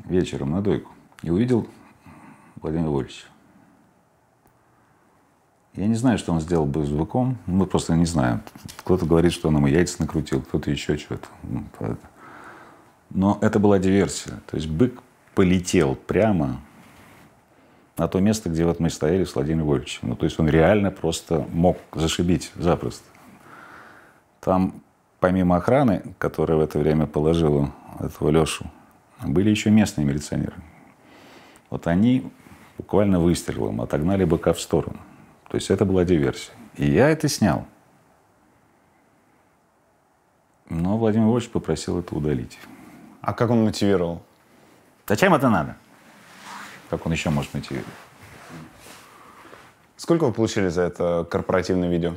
вечером на дойку и увидел Владимира Вольфовича. Я не знаю, что он сделал бы с быком. Мы просто не знаем. Кто-то говорит, что он ему яйца накрутил, кто-то еще что-то. Ну, Но это была диверсия. То есть бык полетел прямо на то место, где вот мы стояли с Владимиром Вольфовичем. Ну, то есть он реально просто мог зашибить запросто. Там, помимо охраны, которая в это время положила этого Лешу, были еще местные милиционеры. Вот они буквально выстрелом отогнали быка в сторону. То есть это была диверсия. И я это снял. Но Владимир Вольфович попросил это удалить. А как он мотивировал? Зачем это надо? Как он еще может мотивировать? Сколько вы получили за это корпоративное видео?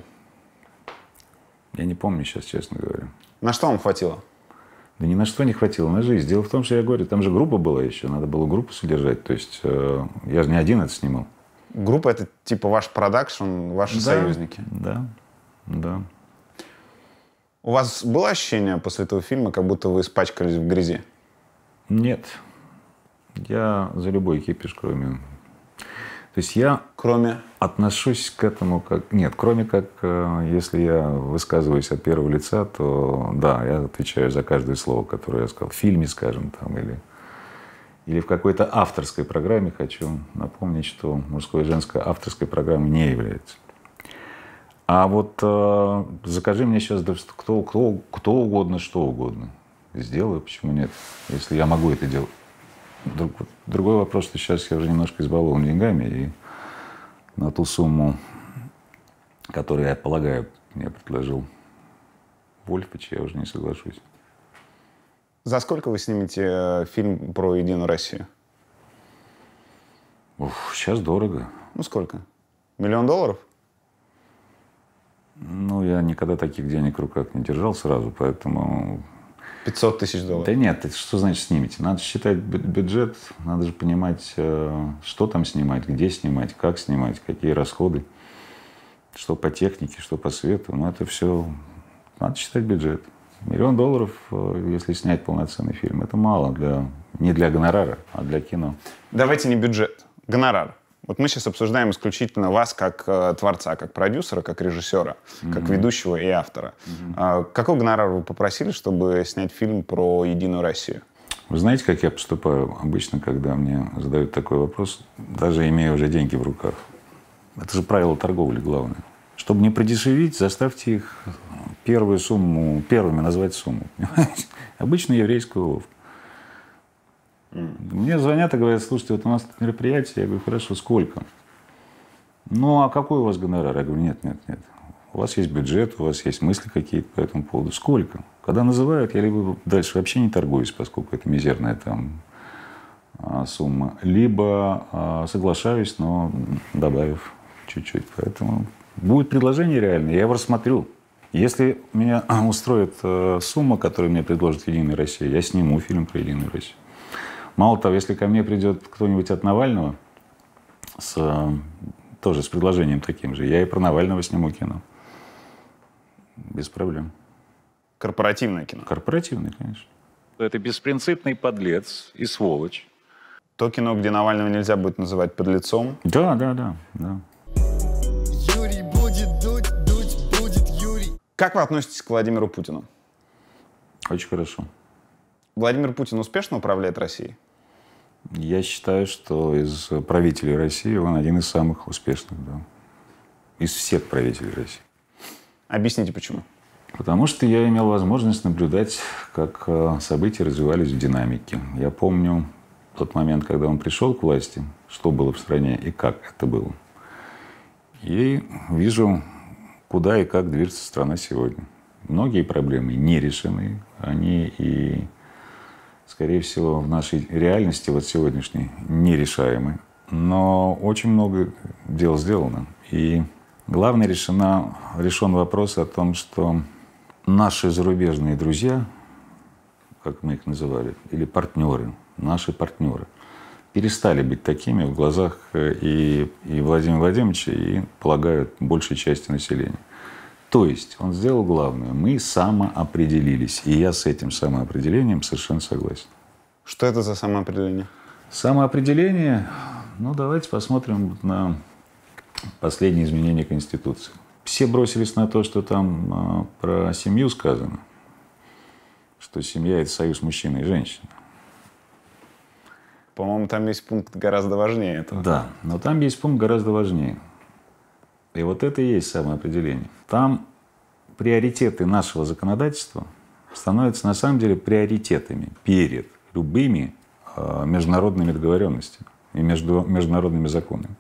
Я не помню сейчас, честно говоря. На что вам хватило? Да ни на что не хватило, на жизнь. Дело в том, что я говорю, там же группа была еще, надо было группу содержать. То есть э, я же не один это снимал группа это типа ваш продакшн, ваши да, союзники. Да, да. У вас было ощущение после этого фильма, как будто вы испачкались в грязи? Нет. Я за любой кипиш, кроме... То есть я кроме отношусь к этому как... Нет, кроме как, э, если я высказываюсь от первого лица, то да, я отвечаю за каждое слово, которое я сказал. В фильме, скажем, там, или или в какой-то авторской программе, хочу напомнить, что мужское и женское авторской программы не является. А вот э, закажи мне сейчас да, кто, кто, кто угодно, что угодно. Сделаю, почему нет, если я могу это делать. Друг, другой вопрос, что сейчас я уже немножко избалован деньгами, и на ту сумму, которую, я полагаю, мне предложил Вольфович, я уже не соглашусь. За сколько вы снимете э, фильм про Единую Россию? Уф, сейчас дорого. Ну сколько? Миллион долларов? Ну, я никогда таких денег в руках не держал сразу, поэтому... 500 тысяч долларов? Да нет, это что значит снимите? Надо считать бюджет, надо же понимать, э, что там снимать, где снимать, как снимать, какие расходы, что по технике, что по свету. Ну, это все... Надо считать бюджет. Миллион долларов, э, если снять полноценный фильм, это мало для, не для гонорара, а для кино. Давайте не бюджет, гонорар. Вот мы сейчас обсуждаем исключительно вас как э, творца, как продюсера, как режиссера, mm-hmm. как ведущего и автора. Mm-hmm. А, какой гонорар вы попросили, чтобы снять фильм про Единую Россию? Вы знаете, как я поступаю обычно, когда мне задают такой вопрос, даже имея уже деньги в руках? Это же правило торговли главное. Чтобы не продешевить, заставьте их первую сумму, первыми назвать сумму. Обычно Обычный еврейский Мне звонят и говорят, слушайте, вот у нас тут мероприятие. Я говорю, хорошо, сколько? Ну, а какой у вас гонорар? Я говорю, нет, нет, нет. У вас есть бюджет, у вас есть мысли какие-то по этому поводу. Сколько? Когда называют, я либо дальше вообще не торгуюсь, поскольку это мизерная там а, сумма, либо а, соглашаюсь, но добавив чуть-чуть. Поэтому Будет предложение реальное, я его рассмотрю. Если меня устроит э, сумма, которую мне предложит «Единая Россия», я сниму фильм про «Единую Россию». Мало того, если ко мне придет кто-нибудь от Навального, с, э, тоже с предложением таким же, я и про Навального сниму кино. Без проблем. Корпоративное кино? Корпоративное, конечно. Это беспринципный подлец и сволочь. То кино, где Навального нельзя будет называть подлецом? Да, да, да. да. Как вы относитесь к Владимиру Путину? Очень хорошо. Владимир Путин успешно управляет Россией? Я считаю, что из правителей России он один из самых успешных, да. Из всех правителей России. Объясните, почему. Потому что я имел возможность наблюдать, как э, события развивались в динамике. Я помню тот момент, когда он пришел к власти, что было в стране и как это было. И вижу куда и как движется страна сегодня. Многие проблемы не решены, они и, скорее всего, в нашей реальности вот сегодняшней не решаемы. Но очень много дел сделано. И главное решена, решен вопрос о том, что наши зарубежные друзья, как мы их называли, или партнеры, наши партнеры – перестали быть такими в глазах э, и, и Владимира Владимировича, и, полагаю, большей части населения. То есть он сделал главное. Мы самоопределились. И я с этим самоопределением совершенно согласен. Что это за самоопределение? Самоопределение, ну давайте посмотрим на последние изменения Конституции. Все бросились на то, что там э, про семью сказано, что семья – это союз мужчины и женщины. По-моему, там есть пункт гораздо важнее этого. Да, но там есть пункт гораздо важнее. И вот это и есть самое определение. Там приоритеты нашего законодательства становятся на самом деле приоритетами перед любыми э, международными договоренностями и между, международными законами.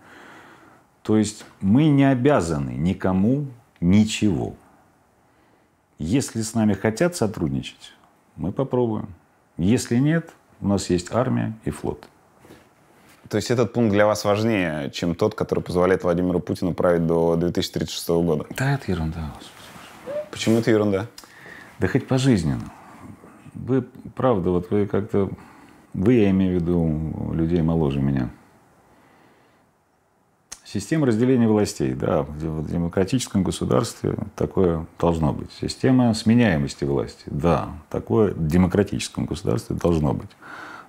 То есть мы не обязаны никому ничего. Если с нами хотят сотрудничать, мы попробуем. Если нет, у нас есть армия и флот. То есть этот пункт для вас важнее, чем тот, который позволяет Владимиру Путину править до 2036 года? Да, это ерунда. Почему это ерунда? Да хоть пожизненно. Вы, правда, вот вы как-то... Вы, я имею в виду, людей моложе меня – Система разделения властей, да, в демократическом государстве такое должно быть. Система сменяемости власти, да, такое в демократическом государстве должно быть.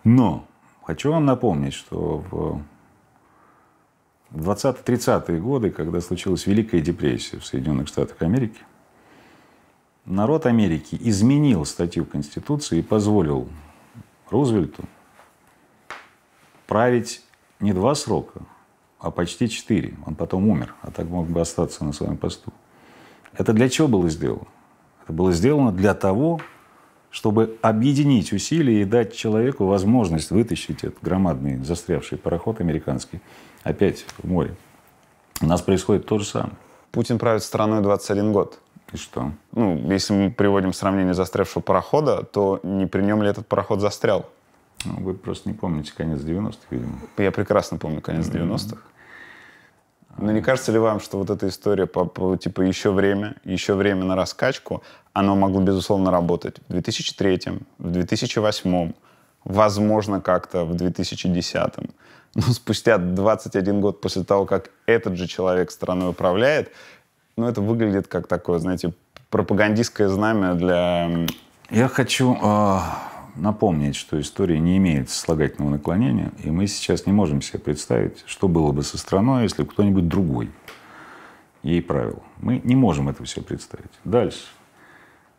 Но хочу вам напомнить, что в 20-30-е годы, когда случилась Великая депрессия в Соединенных Штатах Америки, народ Америки изменил статью Конституции и позволил Рузвельту править не два срока, а почти четыре. Он потом умер, а так мог бы остаться на своем посту. Это для чего было сделано? Это было сделано для того, чтобы объединить усилия и дать человеку возможность вытащить этот громадный застрявший пароход американский опять в море. У нас происходит то же самое. Путин правит страной 21 год. И что? Ну, если мы приводим сравнение застрявшего парохода, то не при нем ли этот пароход застрял? Ну, вы просто не помните конец 90-х, видимо. Я прекрасно помню конец 90-х. А. Но не кажется ли вам, что вот эта история по, по типа еще время, еще время на раскачку, оно могло, безусловно, работать в 2003, в 2008, возможно, как-то в 2010. Но спустя 21 год после того, как этот же человек страной управляет, ну, это выглядит как такое, знаете, пропагандистское знамя для... Я хочу э, напомнить, что история не имеет слагательного наклонения, и мы сейчас не можем себе представить, что было бы со страной, если бы кто-нибудь другой ей правил. Мы не можем этого себе представить. Дальше.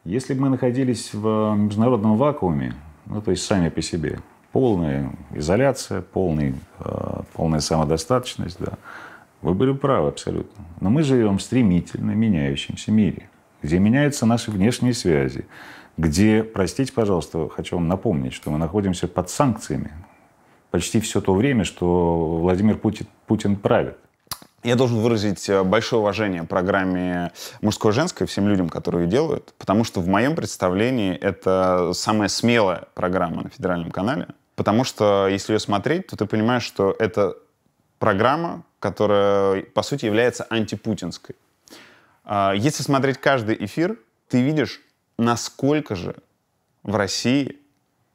Если бы мы находились в международном вакууме, ну, то есть сами по себе, полная изоляция, полный, э, полная самодостаточность, да, вы были правы абсолютно. Но мы живем в стремительно меняющемся мире, где меняются наши внешние связи, где, простите, пожалуйста, хочу вам напомнить, что мы находимся под санкциями почти все то время, что Владимир Путин, Путин правит. Я должен выразить э, большое уважение программе «Мужское-женское» всем людям, которые ее делают, потому что в моем представлении это самая смелая программа на федеральном канале, потому что если ее смотреть, то ты понимаешь, что это программа, которая, по сути, является антипутинской. А, если смотреть каждый эфир, ты видишь насколько же в России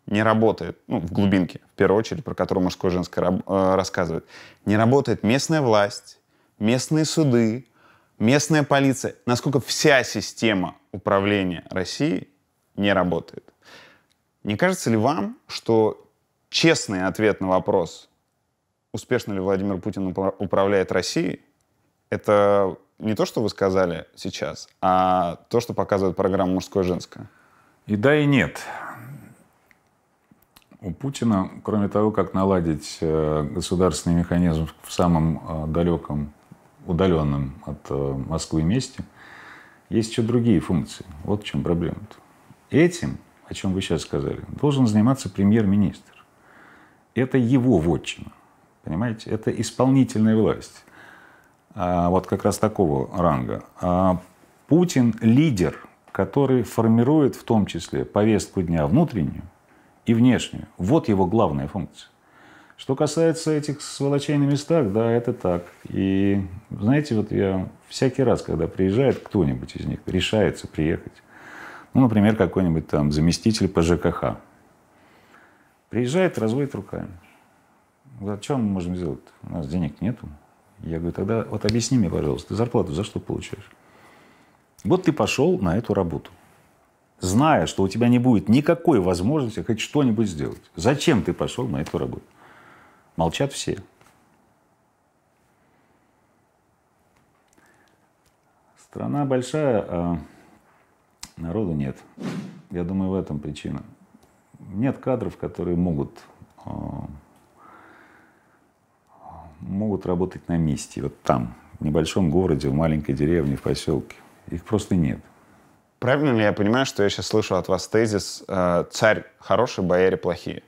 не работает, ну, в глубинке, в первую очередь, про которую мужское и женское раб- э, рассказывает, не работает местная власть, местные суды, местная полиция, насколько вся система управления России не работает. Не кажется ли вам, что честный ответ на вопрос, успешно ли Владимир Путин управляет Россией, это не то, что вы сказали сейчас, а то, что показывает программа «Мужское и женское». И да, и нет. У Путина, кроме того, как наладить э, государственный механизм в самом э, далеком, удаленном от э, Москвы месте, есть еще другие функции. Вот в чем проблема. -то. Этим, о чем вы сейчас сказали, должен заниматься премьер-министр. Это его вотчина. Понимаете? Это исполнительная власть. А, вот как раз такого ранга. А, Путин лидер, который формирует в том числе повестку дня внутреннюю и внешнюю. Вот его главная функция. Что касается этих сволочей на местах, да, это так. И знаете, вот я всякий раз, когда приезжает кто-нибудь из них, решается приехать, ну, например, какой-нибудь там заместитель по ЖКХ, приезжает, разводит руками. Зачем мы можем сделать? У нас денег нету. Я говорю, тогда вот объясни мне, пожалуйста, ты зарплату за что получаешь? Вот ты пошел на эту работу, зная, что у тебя не будет никакой возможности хоть что-нибудь сделать. Зачем ты пошел на эту работу? Молчат все. Страна большая, а народу нет. Я думаю, в этом причина. Нет кадров, которые могут а, могут работать на месте, вот там, в небольшом городе, в маленькой деревне, в поселке. Их просто нет. Правильно ли я понимаю, что я сейчас слышу от вас тезис э, «царь хороший, бояре плохие»?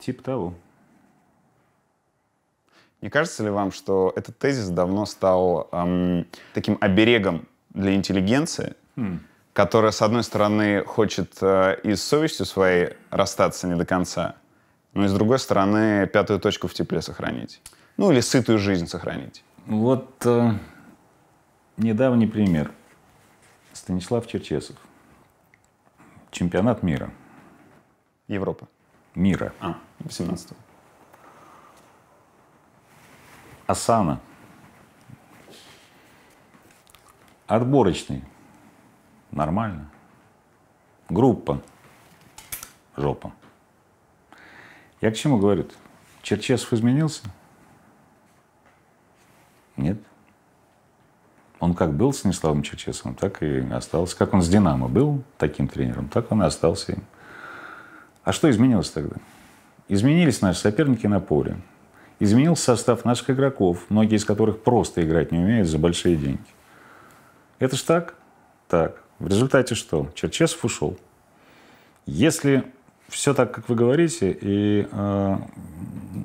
Тип того. Не кажется ли вам, что этот тезис давно стал эм, таким оберегом для интеллигенции, хм. которая, с одной стороны, хочет э, и совестью своей расстаться не до конца, но ну и с другой стороны пятую точку в тепле сохранить. Ну или сытую жизнь сохранить. Вот э, недавний пример. Станислав Черчесов. Чемпионат мира. Европа. Мира. А, 18 -го. Асана. Отборочный. Нормально. Группа. Жопа. Я к чему говорю-то? Черчесов изменился? Нет. Он как был с Станиславом Черчесовым, так и остался. Как он с «Динамо» был таким тренером, так он и остался им. А что изменилось тогда? Изменились наши соперники на поле. Изменился состав наших игроков, многие из которых просто играть не умеют за большие деньги. Это ж так? Так. В результате что? Черчесов ушел. Если все так, как вы говорите, и э,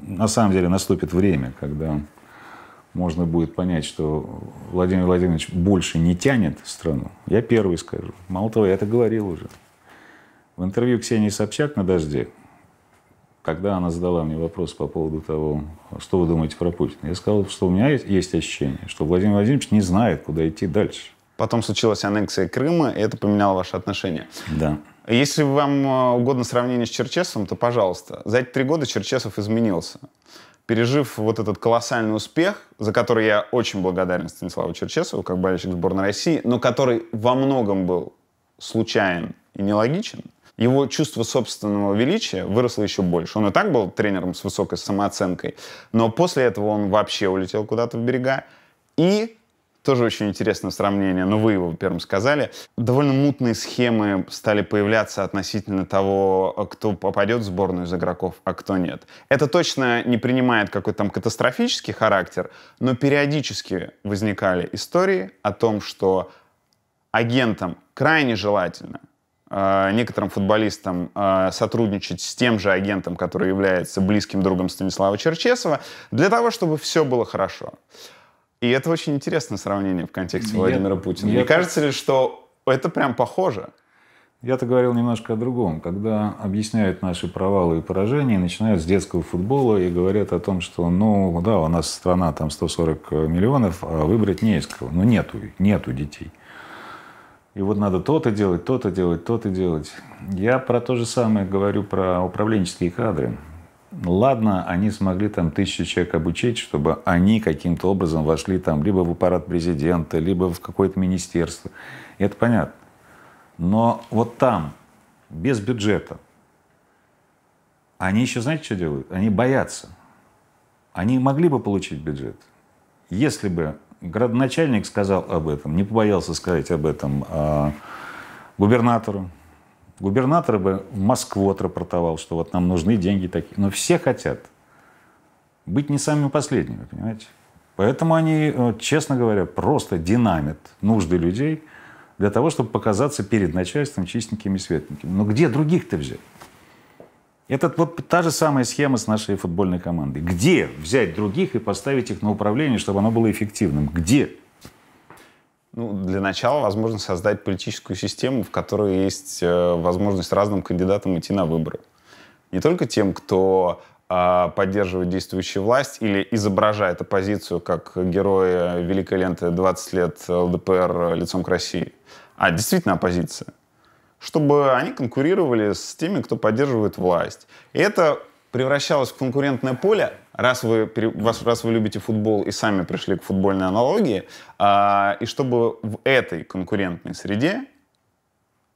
на самом деле наступит время, когда можно будет понять, что Владимир Владимирович больше не тянет страну. Я первый скажу. Мало того, я это говорил уже. В интервью Ксении Собчак на «Дожде», когда она задала мне вопрос по поводу того, что вы думаете про Путина, я сказал, что у меня есть ощущение, что Владимир Владимирович не знает, куда идти дальше. Потом случилась аннексия Крыма, и это поменяло ваши отношения. Да. Если вам э, угодно сравнение с Черчесовым, то, пожалуйста, за эти три года Черчесов изменился. Пережив вот этот колоссальный успех, за который я очень благодарен Станиславу Черчесову, как болельщик сборной России, но который во многом был случайен и нелогичен, его чувство собственного величия выросло еще больше. Он и так был тренером с высокой самооценкой, но после этого он вообще улетел куда-то в берега. И тоже очень интересное сравнение, но вы его первым сказали. Довольно мутные схемы стали появляться относительно того, э, кто попадет в сборную из игроков, а кто нет. Это точно не принимает какой-то там катастрофический характер, но периодически возникали истории о том, что агентам крайне желательно э, некоторым футболистам э, сотрудничать с тем же агентом, который является близким другом Станислава Черчесова, для того, чтобы все было хорошо. И это очень интересное сравнение в контексте Владимира Путина. Я Не кажется ли, что это прям похоже? Я-то говорил немножко о другом. Когда объясняют наши провалы и поражения, начинают с детского футбола и говорят о том, что, ну, да, у нас страна там 140 миллионов, а выбрать не из кого. но ну, нету, нету детей. И вот надо то-то делать, то-то делать, то-то делать. Я про то же самое говорю про управленческие кадры. Ладно, они смогли там тысячу человек обучить, чтобы они каким-то образом вошли там либо в аппарат президента, либо в какое-то министерство. И это понятно. Но вот там, без бюджета, они еще, знаете, что делают? Они боятся. Они могли бы получить бюджет, если бы градоначальник сказал об этом, не побоялся сказать об этом а губернатору, Губернатор бы в Москву отрапортовал, что вот нам нужны деньги такие. Но все хотят быть не самыми последними, понимаете? Поэтому они, э, честно говоря, просто динамит нужды людей для того, чтобы показаться перед начальством чистенькими и светленькими. Но где других-то взять? Это вот та же самая схема с нашей футбольной командой. Где взять других и поставить их на управление, чтобы оно было эффективным? Где? Ну, для начала, возможно, создать политическую систему, в которой есть э, возможность разным кандидатам идти на выборы. Не только тем, кто э, поддерживает действующую власть или изображает оппозицию как героя великой ленты «20 лет ЛДПР лицом к России», а действительно оппозиция. Чтобы они конкурировали с теми, кто поддерживает власть. И это превращалось в конкурентное поле, раз вы, вас, раз вы любите футбол и сами пришли к футбольной аналогии, а, и чтобы в этой конкурентной среде,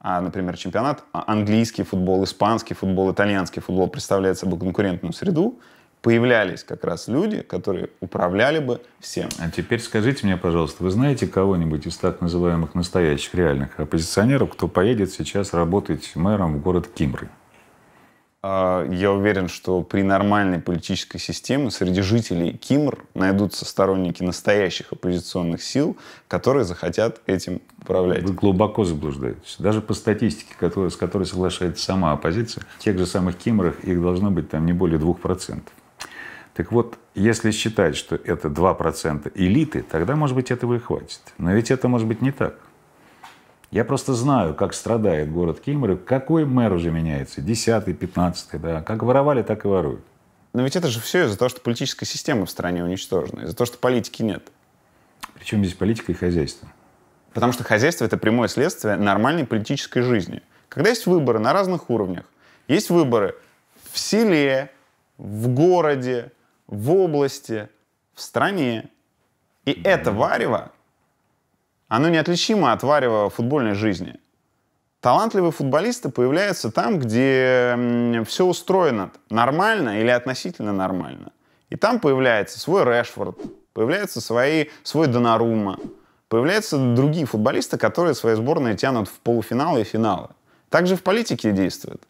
а, например, чемпионат, а, английский футбол, испанский футбол, итальянский футбол представляет собой конкурентную среду, появлялись как раз люди, которые управляли бы всем. А теперь скажите мне, пожалуйста, вы знаете кого-нибудь из так называемых настоящих реальных оппозиционеров, кто поедет сейчас работать мэром в город Кимры? А, я уверен, что при нормальной политической системе среди жителей Кимр найдутся сторонники настоящих оппозиционных сил, которые захотят этим управлять. Вы глубоко заблуждаетесь. Даже по статистике, которая, с которой соглашается сама оппозиция, в тех же самых Кимрах их должно быть там не более 2%. Так вот, если считать, что это 2% элиты, тогда, может быть, этого и хватит. Но ведь это может быть не так. Я просто знаю, как страдает город Кильмары, какой мэр уже меняется, десятый, пятнадцатый, да, как воровали, так и воруют. Но ведь это же все из-за того, что политическая система в стране уничтожена, из-за того, что политики нет. Причем здесь политика и хозяйство? Потому что хозяйство — это прямое следствие нормальной политической жизни. Когда есть выборы на разных уровнях, есть выборы в селе, в городе, в области, в стране. И да. это варево оно неотличимо от варева футбольной жизни. Талантливые футболисты появляются там, где все устроено нормально или относительно нормально. И там появляется свой Решфорд, появляется свои, свой Донорума, появляются другие футболисты, которые свои сборные тянут в полуфиналы и финалы. Также в политике действует.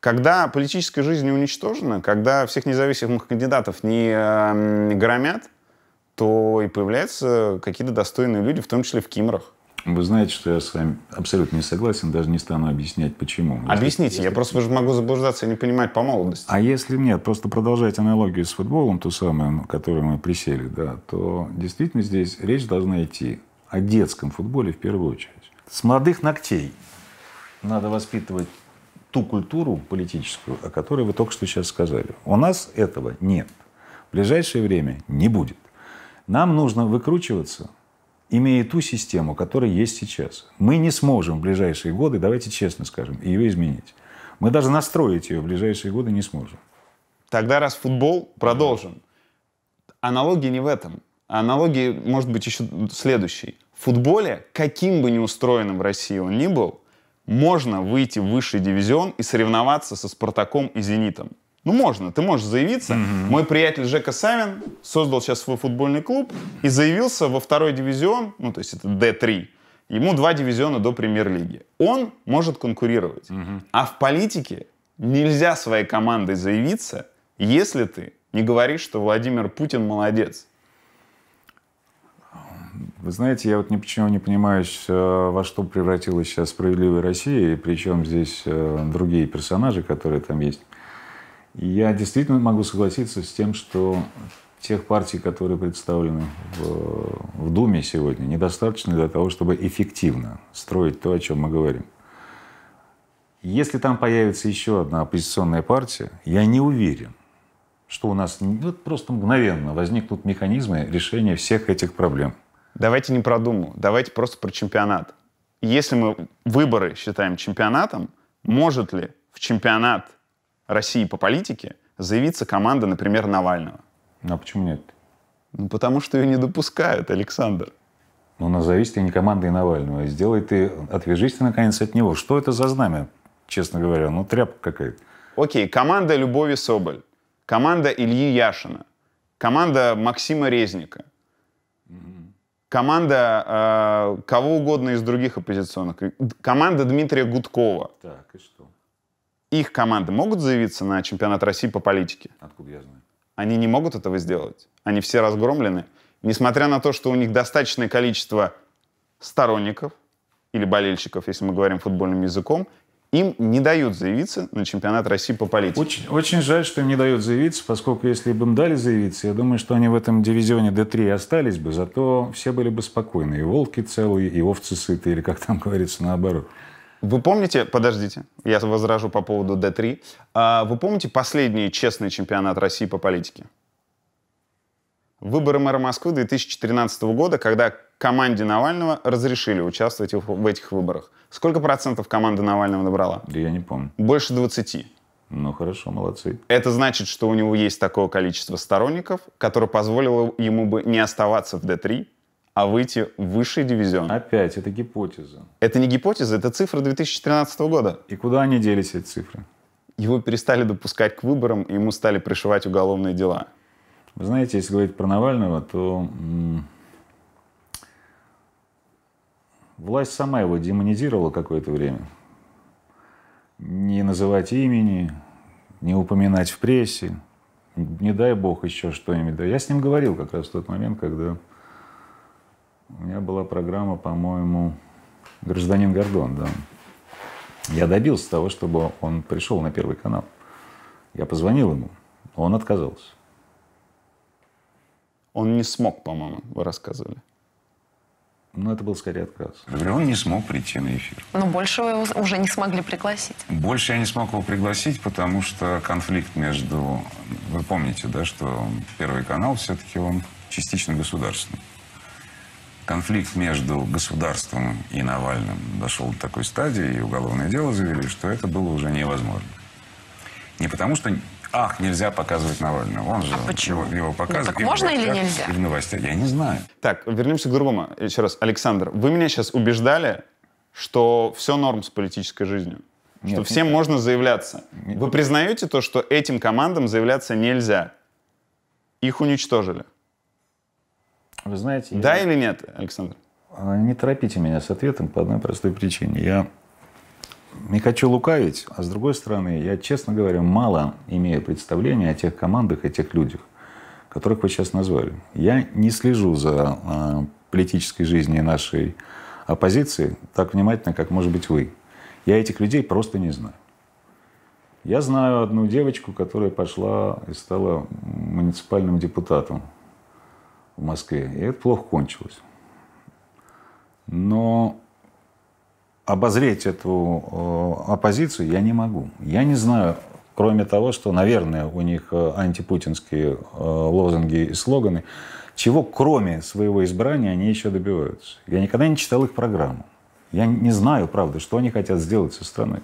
Когда политическая жизнь уничтожена, когда всех независимых кандидатов не э, громят, то и появляются какие-то достойные люди, в том числе в Кимрах. Вы знаете, что я с вами абсолютно не согласен, даже не стану объяснять, почему. Объясните, если... я просто могу заблуждаться и не понимать по молодости. А если нет, просто продолжать аналогию с футболом, ту самую, на которую мы присели, да, то действительно здесь речь должна идти о детском футболе в первую очередь. С молодых ногтей надо воспитывать ту культуру политическую, о которой вы только что сейчас сказали. У нас этого нет. В ближайшее время не будет. Нам нужно выкручиваться, имея ту систему, которая есть сейчас. Мы не сможем в ближайшие годы, давайте честно скажем, ее изменить. Мы даже настроить ее в ближайшие годы не сможем. Тогда раз футбол, продолжим. Аналогии не в этом. Аналогии, может быть еще следующей. В футболе, каким бы ни устроенным в России он ни был, можно выйти в высший дивизион и соревноваться со «Спартаком» и «Зенитом». Ну, можно, ты можешь заявиться. Mm-hmm. Мой приятель Жека Савин создал сейчас свой футбольный клуб и заявился во второй дивизион, ну, то есть это D3. Ему два дивизиона до премьер-лиги. Он может конкурировать. Mm-hmm. А в политике нельзя своей командой заявиться, если ты не говоришь, что Владимир Путин молодец. Вы знаете, я вот ни почему не понимаю, э, во что превратилась сейчас справедливая Россия, и причем здесь э, другие персонажи, которые там есть. Я действительно могу согласиться с тем, что тех партий, которые представлены в, в Думе сегодня, недостаточно для того, чтобы эффективно строить то, о чем мы говорим. Если там появится еще одна оппозиционная партия, я не уверен, что у нас ну, вот просто мгновенно возникнут механизмы решения всех этих проблем. Давайте не про Думу, давайте просто про чемпионат. Если мы выборы считаем чемпионатом, может ли в чемпионат России по политике заявится команда, например, Навального. Ну, а почему нет? Ну, потому что ее не допускают, Александр. Ну, назовись ты не командой Навального. А сделай ты, отвяжись ты, наконец, от него. Что это за знамя, честно говоря? Ну, тряпка какая-то. Окей, команда Любови Соболь, команда Ильи Яшина, команда Максима Резника, команда э, кого угодно из других оппозиционных, команда Дмитрия Гудкова. Так, и что? их команды могут заявиться на чемпионат России по политике? Откуда я знаю? Они не могут этого сделать. Они все разгромлены. Несмотря на то, что у них достаточное количество сторонников или болельщиков, если мы говорим футбольным языком, им не дают заявиться на чемпионат России по политике. Очень, очень жаль, что им не дают заявиться, поскольку если бы им дали заявиться, я думаю, что они в этом дивизионе д 3 остались бы, зато все были бы спокойны. И волки целые, и овцы сытые, или как там говорится наоборот. Вы помните, подождите, я возражу по поводу D3. А вы помните последний честный чемпионат России по политике? Выборы мэра Москвы 2013 года, когда команде Навального разрешили участвовать в этих выборах. Сколько процентов команда Навального набрала? Да я не помню. Больше 20. Ну хорошо, молодцы. Это значит, что у него есть такое количество сторонников, которое позволило ему бы не оставаться в D3, а выйти в высший дивизион. Опять, это гипотеза. Это не гипотеза, это цифра 2013 года. И куда они делись, эти цифры? Его перестали допускать к выборам, и ему стали пришивать уголовные дела. Вы знаете, если говорить про Навального, то власть сама его демонизировала какое-то время. Не называть имени, не упоминать в прессе, не дай бог еще что-нибудь. я с ним говорил как раз в тот момент, когда у меня была программа, по-моему, «Гражданин Гордон», да. Я добился того, чтобы он пришел на Первый канал. Я позвонил ему, он отказался. Он не смог, по-моему, вы рассказывали. Ну, это был скорее отказ. Говорю, он не смог прийти на эфир. Но ну, больше его уже не смогли пригласить. Больше я не смог его пригласить, потому что конфликт между... Вы помните, да, что Первый канал все-таки он частично государственный конфликт между государством и Навальным дошел до такой стадии, и уголовное дело завели, что это было уже невозможно. Не потому что, ах, нельзя показывать Навального. Он же а почему? его, его показывает. Ну, так можно или нельзя? И в новостях. Я не знаю. Так, вернемся к другому. Еще раз. Александр, вы меня сейчас убеждали, что все норм с политической жизнью. Что нет, всем нет. можно заявляться. Нет. Вы признаете то, что этим командам заявляться нельзя? Их уничтожили. Вы знаете... Да я... или нет, Александр? А, не торопите меня с ответом по одной простой причине. Я не хочу лукавить, а с другой стороны, я, честно говоря, мало имею представления о тех командах и тех людях, которых вы сейчас назвали. Я не слежу за а, политической жизнью нашей оппозиции так внимательно, как, может быть, вы. Я этих людей просто не знаю. Я знаю одну девочку, которая пошла и стала муниципальным депутатом в Москве. И это плохо кончилось. Но обозреть эту э, оппозицию я не могу. Я не знаю, кроме того, что, наверное, у них э, антипутинские э, лозунги и слоганы, чего кроме своего избрания они еще добиваются. Я никогда не читал их программу. Я не знаю, правда, что они хотят сделать со страной.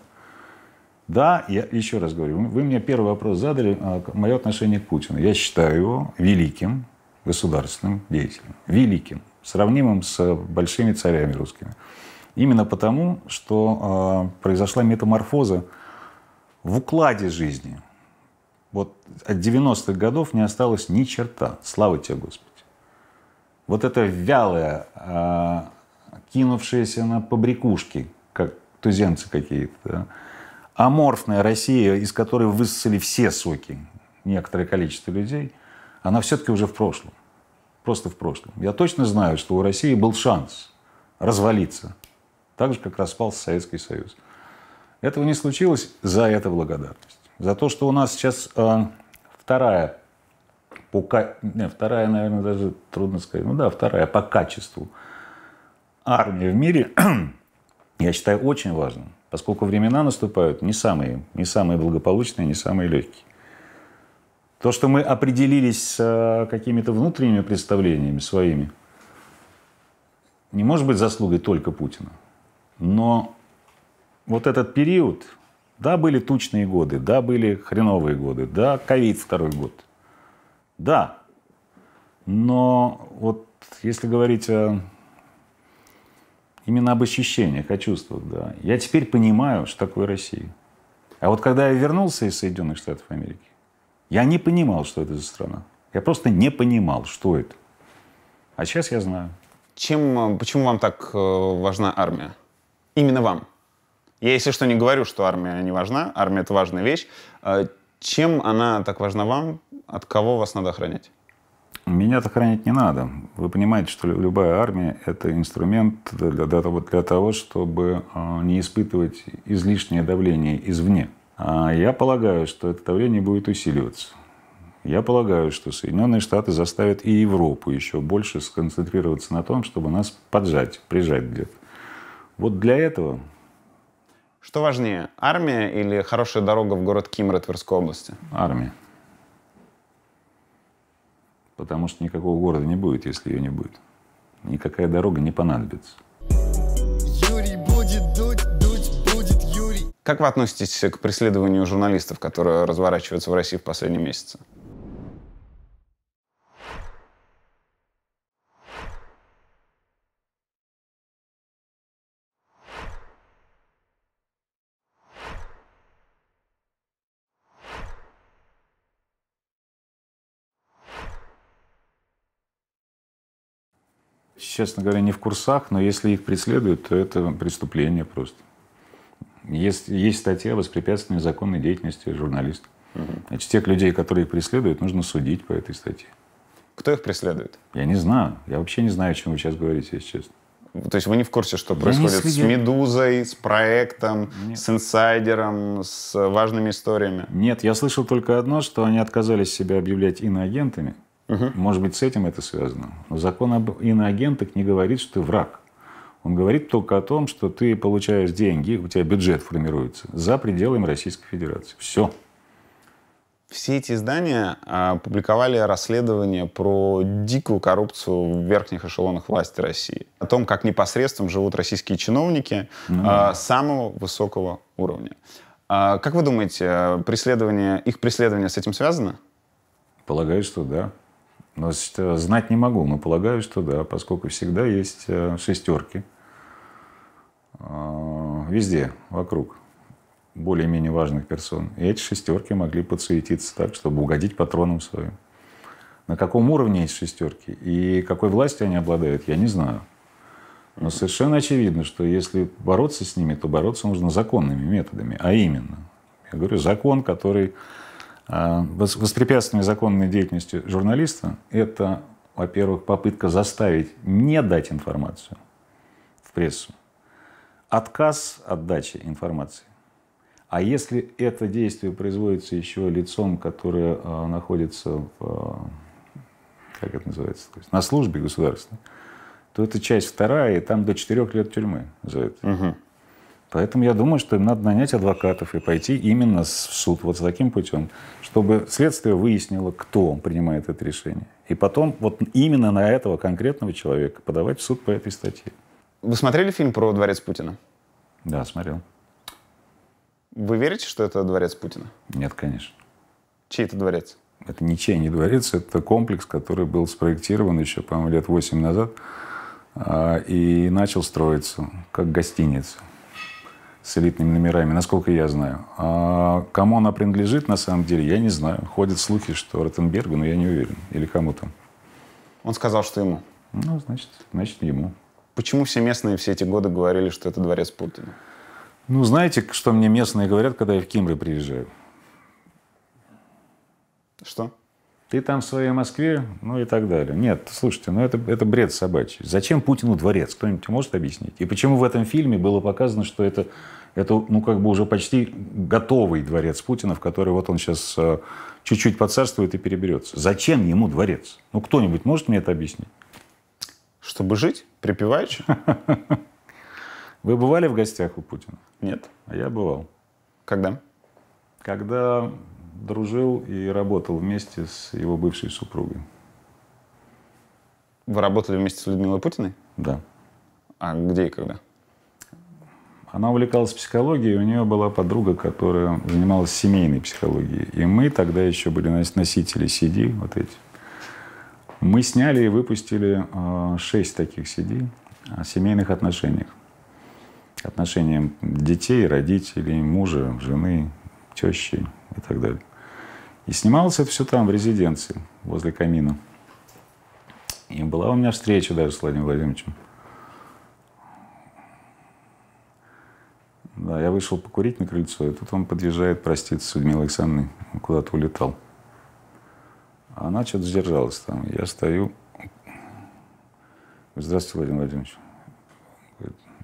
Да, я еще раз говорю, вы мне первый вопрос задали, а, мое отношение к Путину. Я считаю его великим, государственным деятелем, великим, сравнимым с большими царями русскими. Именно потому, что э, произошла метаморфоза в укладе жизни. Вот от 90-х годов не осталось ни черта. Слава тебе, Господи. Вот это вялое, э, кинувшееся на побрякушки, как туземцы какие-то, аморфная Россия, из которой высосали все соки, некоторое количество людей – она все-таки уже в прошлом. Просто в прошлом. Я точно знаю, что у России был шанс развалиться. Так же, как распался Советский Союз. Этого не случилось, за это благодарность. За то, что у нас сейчас э, вторая по не, вторая, наверное, даже трудно сказать, ну да, вторая по качеству армия в мире, я считаю, очень важным, поскольку времена наступают не самые, не самые благополучные, не самые легкие. То, что мы определились с э, какими-то внутренними представлениями своими, не может быть заслугой только Путина. Но вот этот период, да, были тучные годы, да, были хреновые годы, да, ковид второй год, да, но вот если говорить о, именно об ощущениях, о чувствах, да, я теперь понимаю, что такое Россия. А вот когда я вернулся из Соединенных Штатов Америки, я не понимал, что это за страна. Я просто не понимал, что это. А сейчас я знаю. Чем, э, почему вам так э, важна армия? Именно вам. Я, если что, не говорю, что армия не важна. Армия — это важная вещь. Э, чем она так важна вам? От кого вас надо охранять? Меня-то хранить не надо. Вы понимаете, что любая армия – это инструмент для, для, того, для того, чтобы не испытывать излишнее давление извне. А, я полагаю, что это давление будет усиливаться. Я полагаю, что Соединенные Штаты заставят и Европу еще больше сконцентрироваться на том, чтобы нас поджать, прижать где-то. Вот для этого... Что важнее, армия или хорошая дорога в город Кимра Тверской области? Армия. Потому что никакого города не будет, если ее не будет. Никакая дорога не понадобится. Как вы относитесь к преследованию журналистов, которое разворачивается в России в последние месяцы? честно говоря, не в курсах, но если их преследуют, то это преступление просто. Есть, есть статья «Воспрепятствование законной деятельности журналиста». Угу. Значит, тех людей, которые их преследуют, нужно судить по этой статье. Кто их преследует? Я не знаю. Я вообще не знаю, о чем вы сейчас говорите, если честно. То есть вы не в курсе, что я происходит с «Медузой», с проектом, Нет. с «Инсайдером», с важными историями? Нет, я слышал только одно, что они отказались себя объявлять иноагентами. Угу. Может быть, с этим это связано. Но закон об иноагентах не говорит, что ты враг. Он говорит только о том, что ты получаешь деньги, у тебя бюджет формируется за пределами Российской Федерации. Все. Все эти издания а, публиковали расследование про дикую коррупцию в верхних эшелонах власти России. О том, как непосредством живут российские чиновники mm-hmm. самого высокого уровня. А, как вы думаете, э, преследование, их преследование с этим связано? Полагаю, что да. Значит, э, знать не могу, но полагаю, что да, поскольку всегда есть э, шестерки э, везде, вокруг более-менее важных персон. И эти шестерки могли подсуетиться так, чтобы угодить патронам своим. На каком уровне эти шестерки и какой власти они обладают, я не знаю. Но совершенно очевидно, что если бороться с ними, то бороться нужно законными методами, а именно, я говорю, закон, который а, воспрепятствование законной деятельности журналиста – это, во-первых, попытка заставить не дать информацию в прессу, отказ от дачи информации. А если это действие производится еще лицом, которое а, находится в, а, как это называется, то есть на службе государственной, то это часть вторая, и там до четырех лет тюрьмы за это. Угу. Поэтому я думаю, что им надо нанять адвокатов и пойти именно в суд вот с таким путем, чтобы следствие выяснило, кто принимает это решение. И потом вот именно на этого конкретного человека подавать в суд по этой статье. Вы смотрели фильм про дворец Путина? Да, смотрел. Вы верите, что это дворец Путина? Нет, конечно. Чей это дворец? Это не чей не дворец, это комплекс, который был спроектирован еще, по-моему, лет 8 назад а, и начал строиться как гостиница с элитными номерами, насколько я знаю. А кому она принадлежит, на самом деле, я не знаю. Ходят слухи, что Ротенбергу, но я не уверен. Или кому-то. Он сказал, что ему. Ну, значит, значит, ему. Почему все местные все эти годы говорили, что это дворец Путина? Ну, знаете, что мне местные говорят, когда я в Кимры приезжаю? Что? ты там в своей Москве, ну и так далее. Нет, слушайте, ну это, это бред собачий. Зачем Путину дворец? Кто-нибудь может объяснить? И почему в этом фильме было показано, что это, это ну как бы уже почти готовый дворец Путина, в который вот он сейчас э, чуть-чуть подцарствует и переберется. Зачем ему дворец? Ну кто-нибудь может мне это объяснить? Чтобы жить, припеваючи. Вы бывали в гостях у Путина? Нет. А я бывал. Когда? Когда дружил и работал вместе с его бывшей супругой. Вы работали вместе с Людмилой Путиной? Да. А где и когда? Она увлекалась психологией, у нее была подруга, которая занималась семейной психологией. И мы тогда еще были носители CD, вот эти. Мы сняли и выпустили а, шесть таких CD о семейных отношениях. Отношениям детей, родителей, мужа, жены, тещи и так далее. И снималось это все там, в резиденции, возле камина. И была у меня встреча даже с Владимиром Владимировичем. Да, я вышел покурить на крыльцо, и тут он подъезжает проститься с Людмилой Александровной, куда-то улетал. Она что-то задержалась там. Я стою. Здравствуйте, Владимир Владимирович.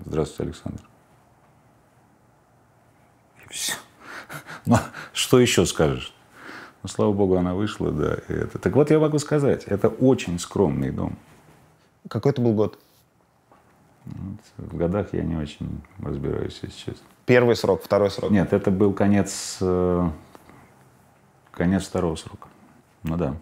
Здравствуйте, Александр. И все. Ну, а что еще скажешь? Но, ну, слава богу, она вышла, да. И это. Так вот, я могу сказать, это очень скромный дом. Какой это был год? В годах я не очень разбираюсь, если честно. Первый срок, второй срок? Нет, это был конец, э, конец второго срока. Ну да.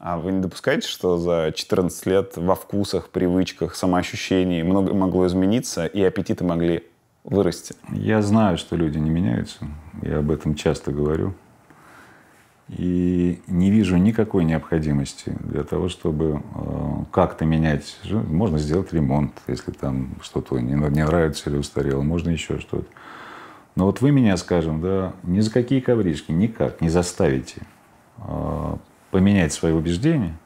А вы не допускаете, что за 14 лет во вкусах, привычках, самоощущении много могло измениться, и аппетиты могли вырасти? Я знаю, что люди не меняются. Я об этом часто говорю. И не вижу никакой необходимости для того, чтобы э, как-то менять. Можно сделать ремонт, если там что-то не, не нравится или устарело, можно еще что-то. Но вот вы меня, скажем, да, ни за какие ковришки никак не заставите э, поменять свои убеждения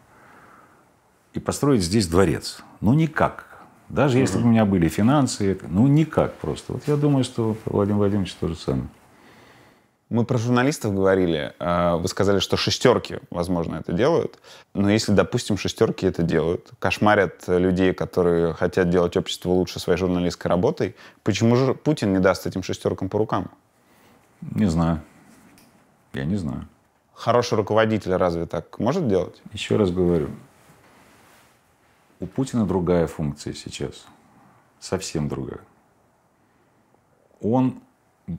и построить здесь дворец. Ну, никак. Даже если бы у меня были финансы, ну, никак просто. Вот я думаю, что Владимир Владимирович тоже самое. Мы про журналистов говорили. А, вы сказали, что шестерки, возможно, это делают. Но если, допустим, шестерки это делают, кошмарят людей, которые хотят делать общество лучше своей журналистской работой, почему же Путин не даст этим шестеркам по рукам? Не знаю. Я не знаю. Хороший руководитель разве так может делать? Еще раз говорю. У Путина другая функция сейчас. Совсем другая. Он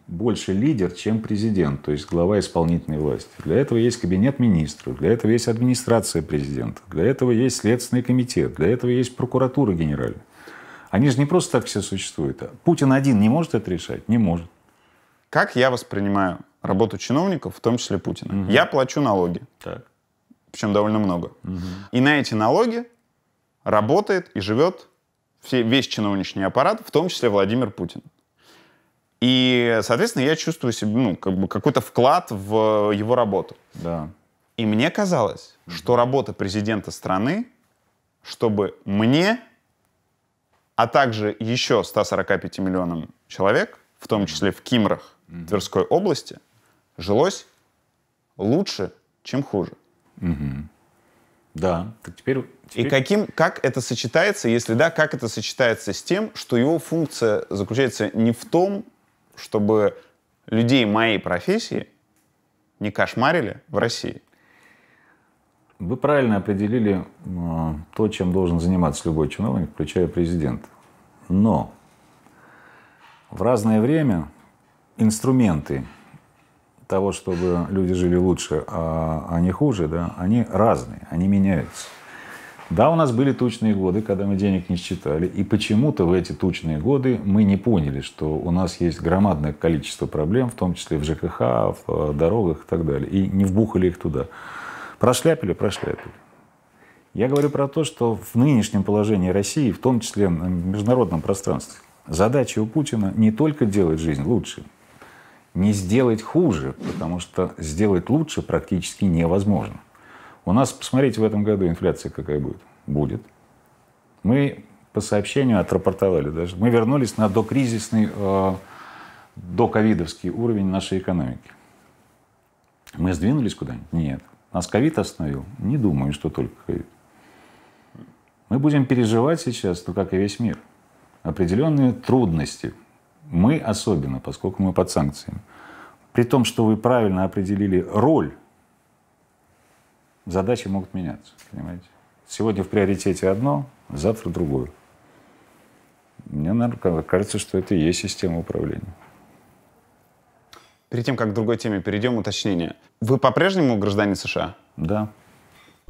больше лидер, чем президент, то есть глава исполнительной власти. Для этого есть кабинет министров, для этого есть администрация президента, для этого есть Следственный комитет, для этого есть прокуратура генеральная. Они же не просто так все существуют. А Путин один не может это решать? Не может. Как я воспринимаю работу чиновников, в том числе Путина? Угу. Я плачу налоги. Так. Причем довольно много. Угу. И на эти налоги работает и живет все, весь чиновничный аппарат, в том числе Владимир Путин. И, соответственно, я чувствую себе, ну, как бы какой-то вклад в его работу. Да. И мне казалось, mm-hmm. что работа президента страны, чтобы мне, а также еще 145 миллионам человек, в том числе в Кимрах mm-hmm. Тверской области, жилось лучше, чем хуже. Mm-hmm. Да. Так теперь, теперь... И каким, как это сочетается, если да, как это сочетается с тем, что его функция заключается не в том, чтобы людей моей профессии не кошмарили в России. Вы правильно определили э, то, чем должен заниматься любой чиновник, включая президент. Но в разное время инструменты того, чтобы люди жили лучше, а, а не хуже, да, они разные, они меняются. Да, у нас были тучные годы, когда мы денег не считали, и почему-то в эти тучные годы мы не поняли, что у нас есть громадное количество проблем, в том числе в ЖКХ, в э, дорогах и так далее, и не вбухали их туда. Прошляпили, прошляпили. Я говорю про то, что в нынешнем положении России, в том числе на международном пространстве, задача у Путина не только делать жизнь лучше, не сделать хуже, потому что сделать лучше практически невозможно. У нас, посмотрите, в этом году инфляция какая будет. Будет. Мы по сообщению отрапортовали даже. Мы вернулись на докризисный, э, доковидовский уровень нашей экономики. Мы сдвинулись куда-нибудь? Нет. Нас ковид остановил? Не думаю, что только ковид. Мы будем переживать сейчас, ну как и весь мир, определенные трудности. Мы особенно, поскольку мы под санкциями. При том, что вы правильно определили роль задачи могут меняться, понимаете? Сегодня в приоритете одно, завтра другое. Мне наверное, кажется, что это и есть система управления. Перед тем, как к другой теме перейдем, уточнение. Вы по-прежнему гражданин США? Да.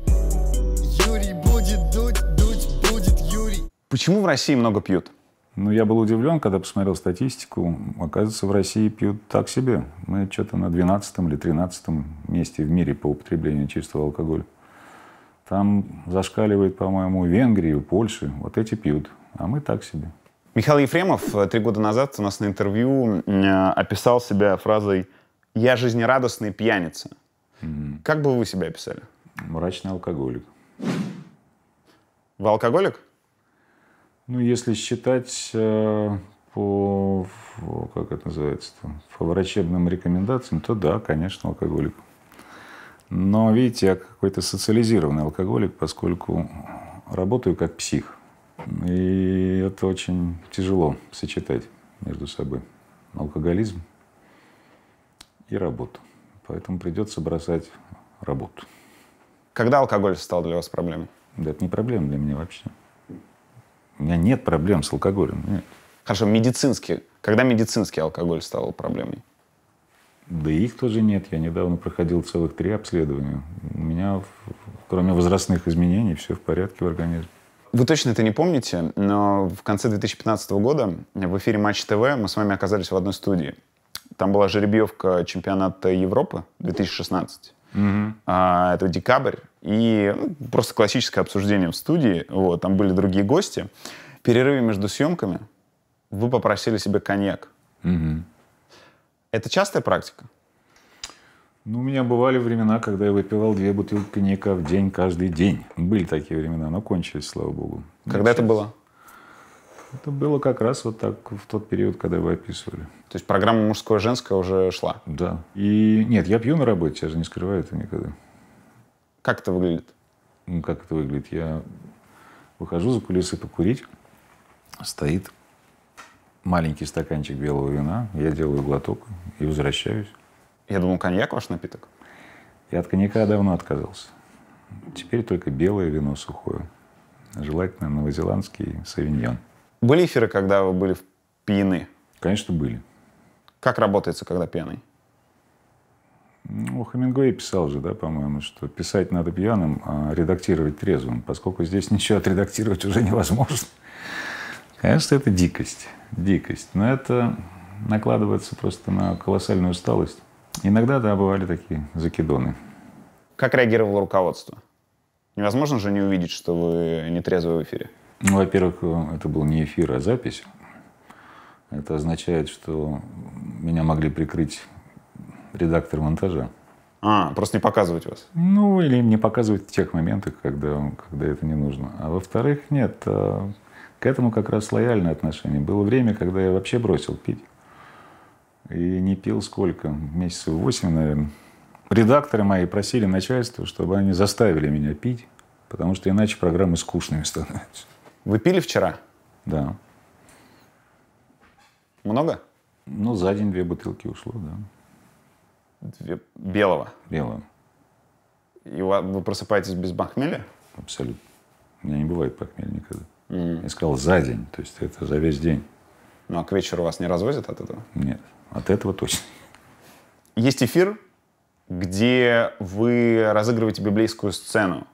Юрий будет дуть, дуть будет Юрий. Почему в России много пьют? Ну, я был удивлен, когда посмотрел статистику. Оказывается, в России пьют так себе. Мы что-то на 12 или 13 месте в мире по употреблению чистого алкоголя. Там зашкаливает, по-моему, Венгрию, Польши. Вот эти пьют, а мы так себе. Михаил Ефремов э, три года назад у нас на интервью э, описал себя фразой «Я жизнерадостный пьяница». Как бы вы себя описали? Мрачный алкоголик. Вы алкоголик? Ну, если считать э, по, как это называется, по врачебным рекомендациям, то да, конечно, алкоголик. Но, видите, я какой-то социализированный алкоголик, поскольку работаю как псих. И это очень тяжело сочетать между собой алкоголизм и работу. Поэтому придется бросать работу. Когда алкоголь стал для вас проблемой? Да это не проблема для меня вообще. У меня нет проблем с алкоголем. Нет. Хорошо, медицинский. Когда медицинский алкоголь стал проблемой? Да их тоже нет. Я недавно проходил целых три обследования. У меня, кроме возрастных изменений, все в порядке в организме. Вы точно это не помните, но в конце 2015 года в эфире Матч ТВ мы с вами оказались в одной студии. Там была жеребьевка чемпионата Европы 2016. Mm -hmm. Это декабрь. И ну, просто классическое обсуждение в студии, вот, там были другие гости. В перерыве между съемками вы попросили себе коньяк. Угу. Это частая практика? Ну, у меня бывали времена, когда я выпивал две бутылки коньяка в день, каждый день. Были такие времена, но кончились, слава богу. Когда это было? Это было как раз вот так в тот период, когда вы описывали. То есть программа мужское-женское уже шла? Да. И нет, я пью на работе, я же не скрываю это никогда. Как это выглядит? Ну, как это выглядит? Я выхожу за кулисы покурить, стоит маленький стаканчик белого вина, я делаю глоток и возвращаюсь. Я думал, коньяк ваш напиток? Я от коньяка давно отказался. Теперь только белое вино сухое. Желательно новозеландский савиньон. Были эфиры, когда вы были пьяны? Конечно, были. Как работается, когда пьяный? Ну, Хемингуэй писал же, да, по-моему, что писать надо пьяным, а редактировать трезвым, поскольку здесь ничего отредактировать уже невозможно. Конечно, это дикость, дикость, но это накладывается просто на колоссальную усталость. Иногда, да, бывали такие закидоны. Как реагировало руководство? Невозможно же не увидеть, что вы не трезвы в эфире. Ну, во-первых, это был не эфир, а запись. Это означает, что меня могли прикрыть редактор монтажа. А, просто не показывать вас? Ну, или не показывать в тех моментах, когда, когда это не нужно. А во-вторых, нет, а, к этому как раз лояльное отношение. Было время, когда я вообще бросил пить. И не пил сколько? Месяцев восемь, наверное. Редакторы мои просили начальство, чтобы они заставили меня пить, потому что иначе программы скучными становятся. Вы пили вчера? Да. Много? Ну, за день две бутылки ушло, да. Две... Белого. Белого. И вы просыпаетесь без похмелья? Абсолютно. У меня не бывает похмелья никогда. Mm. Я сказал за день, то есть это за весь день. Ну а к вечеру вас не развозят от этого? Нет, от этого точно. Есть эфир, где вы разыгрываете библейскую сцену.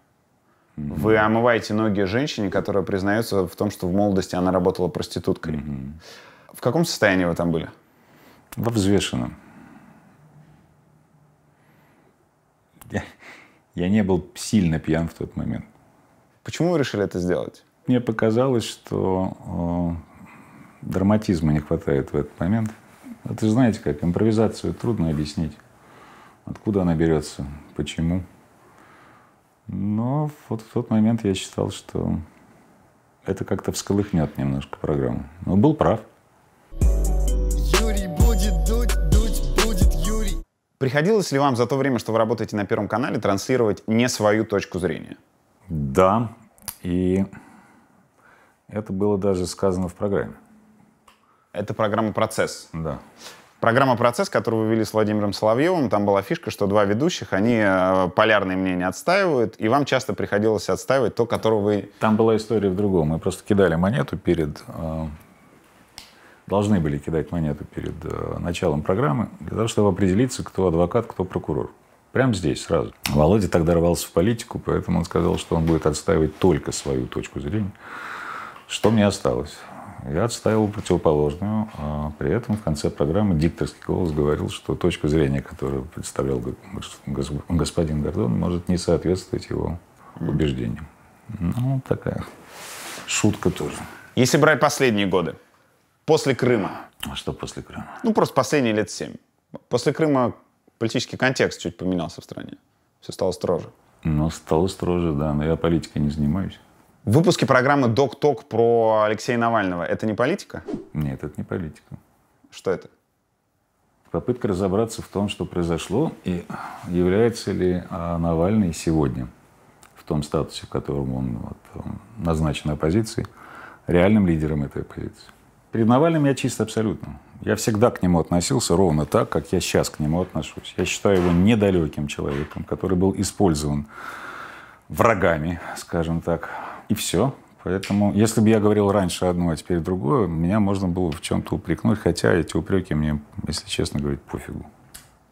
Mm-hmm. Вы омываете ноги женщине, которая признается в том, что в молодости она работала проституткой. Mm-hmm. В каком состоянии вы там были? Во взвешенном. Я не был сильно пьян в тот момент. Почему вы решили это сделать? Мне показалось, что э, драматизма не хватает в этот момент. Это а же знаете как, импровизацию трудно объяснить. Откуда она берется, почему. Но вот в тот момент я считал, что это как-то всколыхнет немножко программу. Но был прав. Приходилось ли вам за то время, что вы работаете на Первом канале, транслировать не свою точку зрения? Да, и это было даже сказано в программе. Это программа «Процесс». Да. Программа «Процесс», которую вы вели с Владимиром Соловьевым, там была фишка, что два ведущих, они э, полярные мнения отстаивают, и вам часто приходилось отстаивать то, которого вы... Там была история в другом. Мы просто кидали монету перед э, должны были кидать монету перед э, началом программы, для того, чтобы определиться, кто адвокат, кто прокурор. Прямо здесь сразу. Володя тогда рвался в политику, поэтому он сказал, что он будет отстаивать только свою точку зрения. Что мне осталось? Я отстаивал противоположную. А при этом в конце программы дикторский голос говорил, что точка зрения, которую представлял господин Гордон, может не соответствовать его убеждениям. Ну, такая шутка тоже. Если брать последние годы, После Крыма. А что после Крыма? Ну, просто последние лет семь. После Крыма политический контекст чуть поменялся в стране. Все стало строже. Ну, стало строже, да, но я политикой не занимаюсь. В выпуске программы «Док-ток» про Алексея Навального. Это не политика? Нет, это не политика. Что это? Попытка разобраться в том, что произошло, и является ли а, Навальный сегодня в том статусе, в котором он, вот, он э, назначен оппозицией, реальным лидером этой оппозиции. Перед Навальным я чист абсолютно. Я всегда к нему относился ровно так, как я сейчас к нему отношусь. Я считаю его недалеким человеком, который был использован врагами, скажем так. И все. Поэтому, если бы я говорил раньше одно, а теперь другое, меня можно было в чем-то упрекнуть, хотя эти упреки мне, если честно говорить, пофигу.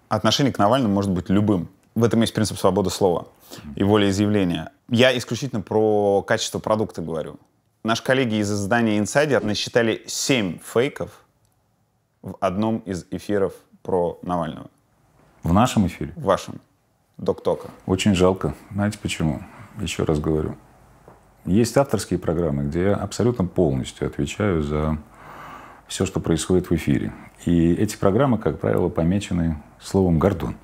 Отношение к Навальному может быть любым. В этом есть принцип свободы слова и волеизъявления. Я исключительно про качество продукта говорю. Наши коллеги из издания «Инсайдер» насчитали 7 фейков в одном из эфиров про Навального. В нашем эфире? В вашем. Док-тока. Очень жалко. Знаете почему? Еще раз говорю. Есть авторские программы, где я абсолютно полностью отвечаю за все, что происходит в эфире. И эти программы, как правило, помечены словом «гордон».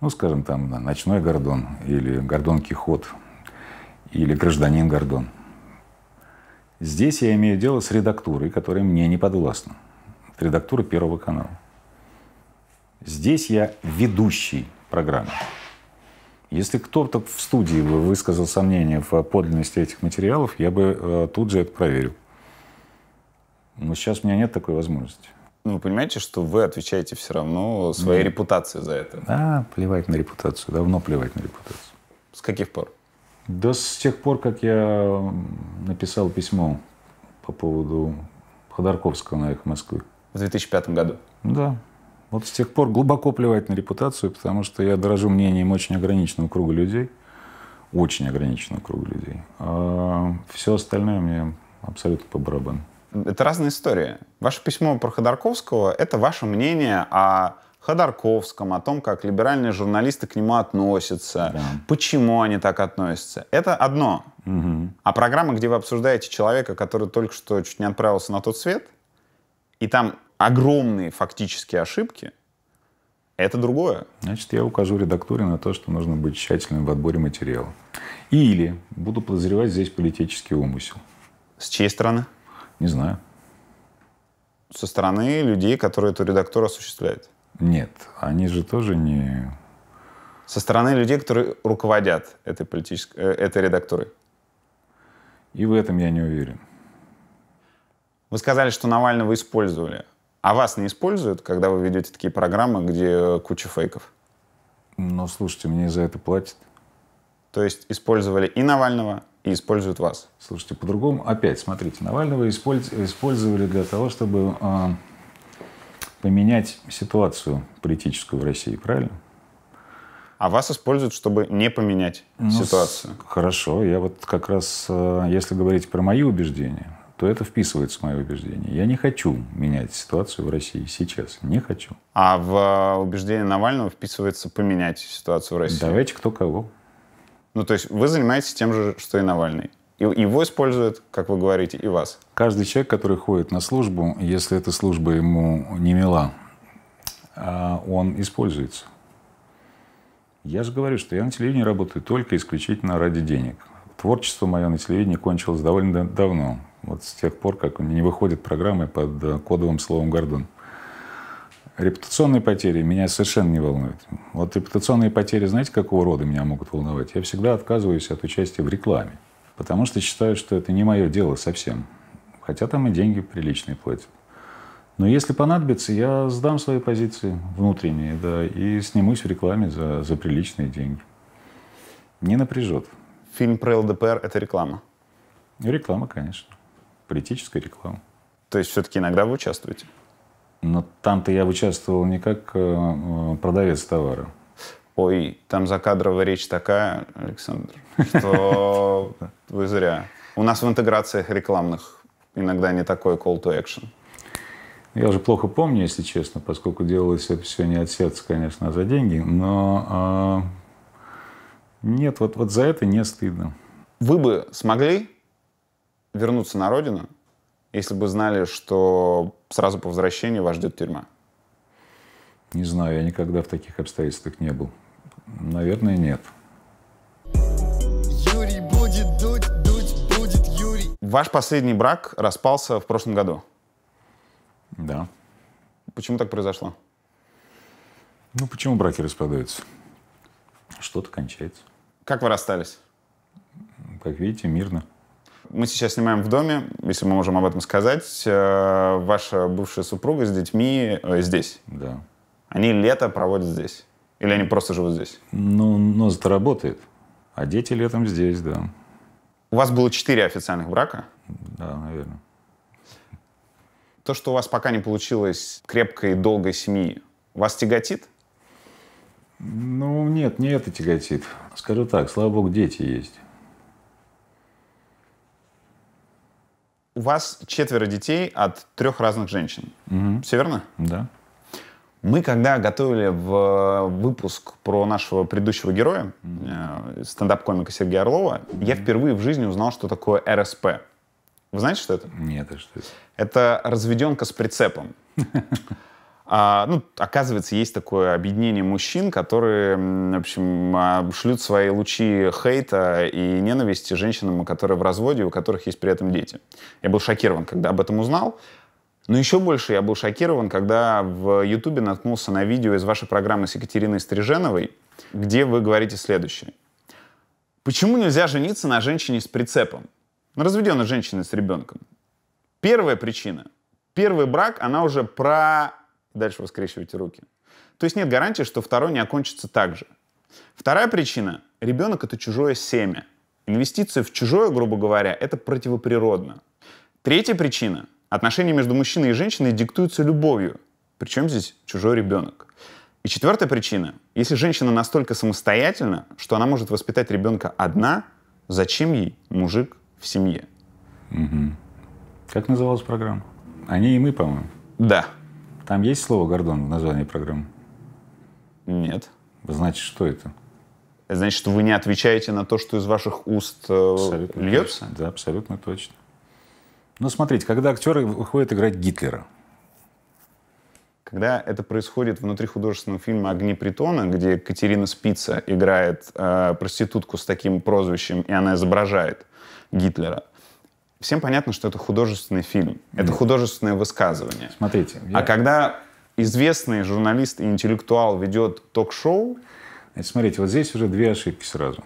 Ну, скажем, там «Ночной гордон» или «Гордон Кихот» или «Гражданин Гордон». Здесь я имею дело с редактурой, которая мне не подвластна. Редактура Первого канала. Здесь я ведущий программы. Если кто-то в студии бы высказал сомнения в подлинности этих материалов, я бы э, тут же это проверил. Но сейчас у меня нет такой возможности. Ну, вы понимаете, что вы отвечаете все равно своей да. репутации за это? Да, плевать на репутацию. Давно плевать на репутацию. С каких пор? Да с тех пор, как я написал письмо по поводу Ходорковского на «Эхо Москвы». В 2005 году? Да. Вот с тех пор глубоко плевать на репутацию, потому что я дорожу мнением очень ограниченного круга людей. Очень ограниченного круга людей. А все остальное мне абсолютно по барабану. Это разные истории. Ваше письмо про Ходорковского — это ваше мнение о а Ходорковском, о том, как либеральные журналисты к нему относятся, да. почему они так относятся. Это одно. Угу. А программа, где вы обсуждаете человека, который только что чуть не отправился на тот свет, и там огромные фактические ошибки, это другое. Значит, я укажу редакторе на то, что нужно быть тщательным в отборе материала. Или буду подозревать здесь политический умысел. С чьей стороны? Не знаю. Со стороны людей, которые эту редактуру осуществляют. Нет, они же тоже не... Со стороны людей, которые руководят этой, политической, э, этой редактурой. И в этом я не уверен. Вы сказали, что Навального использовали. А вас не используют, когда вы ведете такие программы, где э, куча фейков? Но слушайте, мне за это платят. То есть использовали и Навального, и используют вас? Слушайте, по-другому опять, смотрите, Навального использ... использовали для того, чтобы а, поменять ситуацию политическую в России, правильно? А вас используют, чтобы не поменять ну, ситуацию. Хорошо, я вот как раз, э, если говорить про мои убеждения, то это вписывается в мои убеждения. Я не хочу менять ситуацию в России сейчас. Не хочу. А в э, убеждение Навального вписывается поменять ситуацию в России? Давайте кто кого. Ну, то есть вы занимаетесь тем же, что и Навальный? И его используют, как вы говорите, и вас. Каждый человек, который ходит на службу, если эта служба ему не мила, а, он используется. Я же говорю, что я на телевидении работаю только исключительно ради денег. Творчество мое на телевидении кончилось довольно давно. Вот с тех пор, как у меня не выходят программы под э, кодовым словом «Гордон». Репутационные потери меня совершенно не волнуют. Вот репутационные потери, знаете, какого рода меня могут волновать? Я всегда отказываюсь от участия в рекламе. Потому что считаю, что это не мое дело совсем. Хотя там и деньги приличные платят. Но если понадобится, я сдам свои позиции внутренние, да, и снимусь в рекламе за, за приличные деньги. Не напряжет. Фильм про ЛДПР — это реклама? Реклама, конечно. Политическая реклама. То есть все-таки иногда вы участвуете? Но там-то я участвовал не как э, э, продавец товара. Ой, там закадровая речь такая, Александр что вы зря. У нас в интеграциях рекламных иногда не такой call to action. Я уже плохо помню, если честно, поскольку делалось это все не от сердца, конечно, а за деньги. Но э, нет, вот, вот за это не стыдно. Вы бы смогли вернуться на родину, если бы знали, что сразу по возвращении вас ждет тюрьма? Не знаю, я никогда в таких обстоятельствах не был. Наверное, нет. Ваш последний брак распался в прошлом году. Да. Почему так произошло? Ну, почему браки распадаются? Что-то кончается. Как вы расстались? Как видите, мирно. Мы сейчас снимаем в доме, если мы можем об этом сказать. Э, ваша бывшая супруга с детьми э, здесь. Да. Они лето проводят здесь. Или они просто живут здесь? Ну, нос-то работает. А дети летом здесь, да. У вас было четыре официальных брака? Да, наверное. То, что у вас пока не получилось крепкой и долгой семьи, вас тяготит? Ну, нет, не это тяготит. Скажу так, слава богу, дети есть. У вас четверо детей от трех разных женщин. Угу. Все верно? Да. Мы, когда готовили в э, выпуск про нашего предыдущего героя, э, стендап-комика Сергея Орлова, я впервые в жизни узнал, что такое РСП. Вы знаете, что это? Нет, это а что это? Это разведенка с прицепом. А, ну, оказывается, есть такое объединение мужчин, которые, в общем, а, шлют свои лучи хейта и ненависти женщинам, которые в разводе, у которых есть при этом дети. Я был шокирован, когда об этом узнал. Но еще больше я был шокирован, когда в Ютубе наткнулся на видео из вашей программы с Екатериной Стриженовой, где вы говорите следующее. Почему нельзя жениться на женщине с прицепом? На разведенной женщине с ребенком. Первая причина. Первый брак, она уже про... Дальше вы скрещиваете руки. То есть нет гарантии, что второй не окончится так же. Вторая причина. Ребенок — это чужое семя. Инвестиции в чужое, грубо говоря, это противоприродно. Третья причина Отношения между мужчиной и женщиной диктуются любовью. Причем здесь чужой ребенок? И четвертая причина. Если женщина настолько самостоятельна, что она может воспитать ребенка одна, зачем ей мужик в семье? Угу. Как называлась программа? Они и мы, по-моему. Да. Там есть слово «гордон» в названии программы? Нет. Значит, что это? Значит, что вы не отвечаете на то, что из ваших уст э, абсолютно льется? Точно. Да, абсолютно точно. Ну, смотрите, когда актеры выходят играть Гитлера, когда это происходит внутри художественного фильма «Огни притона», где Катерина Спица играет э, проститутку с таким прозвищем, и она изображает Гитлера, всем понятно, что это художественный фильм, это художественное высказывание. Смотрите. А я... А когда известный журналист и интеллектуал ведет ток-шоу... Смотрите, вот здесь уже две ошибки сразу.